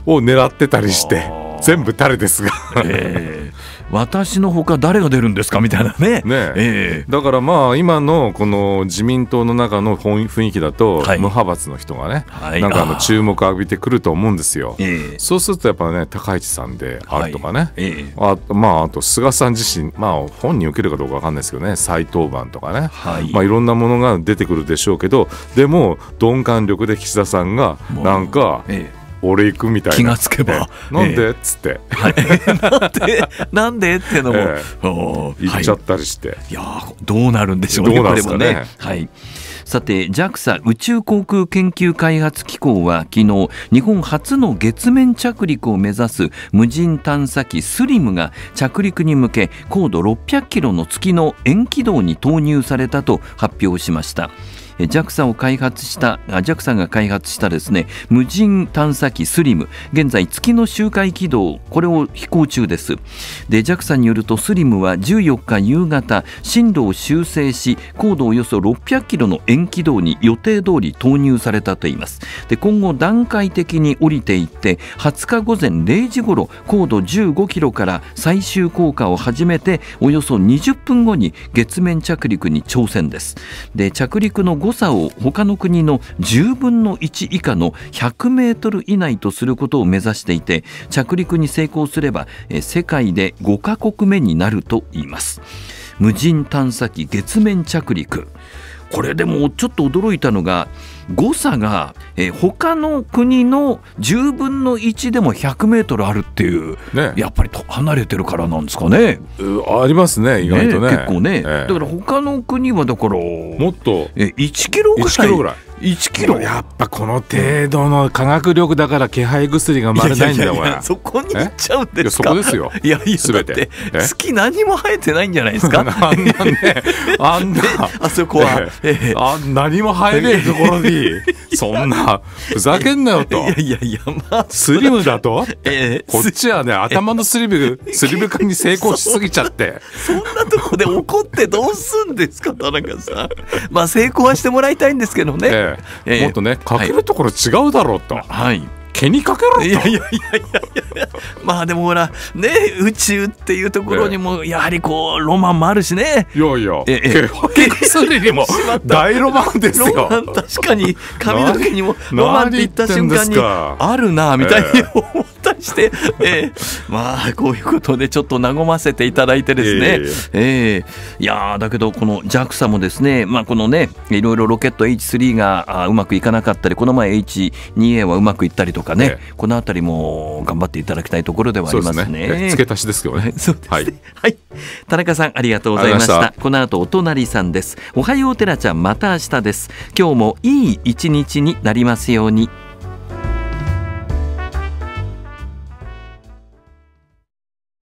を狙ってたりして。全部誰ですが、えー、私のほか誰が出るんですかみたいなねね、えー、だからまあ今のこの自民党の中の雰囲気だと、はい、無派閥の人がね、はい、なんかあの注目を浴びてくると思うんですよ、そうするとやっぱね高市さんであるとかね、はいえー、あまああと菅さん自身まあ本人受けるかどうか分かんないですけどね再登板とかね、はいまあ、いろんなものが出てくるでしょうけどでも鈍感力で岸田さんがなんか、え俺行くみたいな気がつけば、なんでっつって、[laughs] なんでってのも、行っちゃったりして、い、やどうなるんでしょうねどうなねはいさて JAXA 宇宙航空研究開発機構は昨日日本初の月面着陸を目指す無人探査機スリムが着陸に向け高度600キロの月の円軌道に投入されたと発表しました。JAXA を開発した JAXA が開発したですね無人探査機スリム現在月の周回軌道これを飛行中ですで JAXA によるとスリムは14日夕方進路を修正し高度およそ600キロの円軌道に予定通り投入されたといいますで今後段階的に降りていって20日午前0時ごろ高度15キロから最終降下を始めておよそ20分後に月面着陸に挑戦ですで着陸の誤差を他の国の10分の1以下の100メートル以内とすることを目指していて着陸に成功すれば世界で5カ国目になると言います無人探査機月面着陸これでもちょっと驚いたのが誤差が、えー、他の国の10分の1でも100メートルあるっていう、ね、やっぱりと離れてるからなんですかね。ありますね、意外とね。ね結構ね、えー、だから他の国はだからもっと、えー、1キロぐらい。1キロやっぱこの程度の化学力だから気配薬がまれないんだよそこに行っちゃうんですかいやそこですよいやいや全て月何も生えてないんじゃないですか [laughs] あんなね [laughs] あんなあそこは、ええ、あ何も生えねえところにそんなふざけんなよといやいやいやまあスリムだと、ええ、こっちはね頭のスリムスリム化に成功しすぎちゃってそんなとこで怒ってどうすんですか田中さんまあ成功はしてもらいたいんですけどね、ええもっとね、かけるところ違うだろうと、はい、毛にかけろいやいやいやいやいやまあでもほらね宇宙っていうところにもやはりこうロマンもあるしねいやいやええ毛薬にも大ロマンですよロマン確かに髪の毛にもロマンって言った瞬間にあるなみたいに思ったりして、ええまあこういうことでちょっと和ませていただいてですねええいやだけどこの JAXA もですねまあこのねいろいろロケット H3 がうまくいかなかったりこの前 H2A はうまくいったりとかかね、えー、この辺りも頑張っていただきたいところではありますね。すね付け足しですけどね。[laughs] ね、はい、はい、田中さんありがとうございました。この後お隣さんです。おはようてらちゃんまた明日です。今日もいい一日になりますように。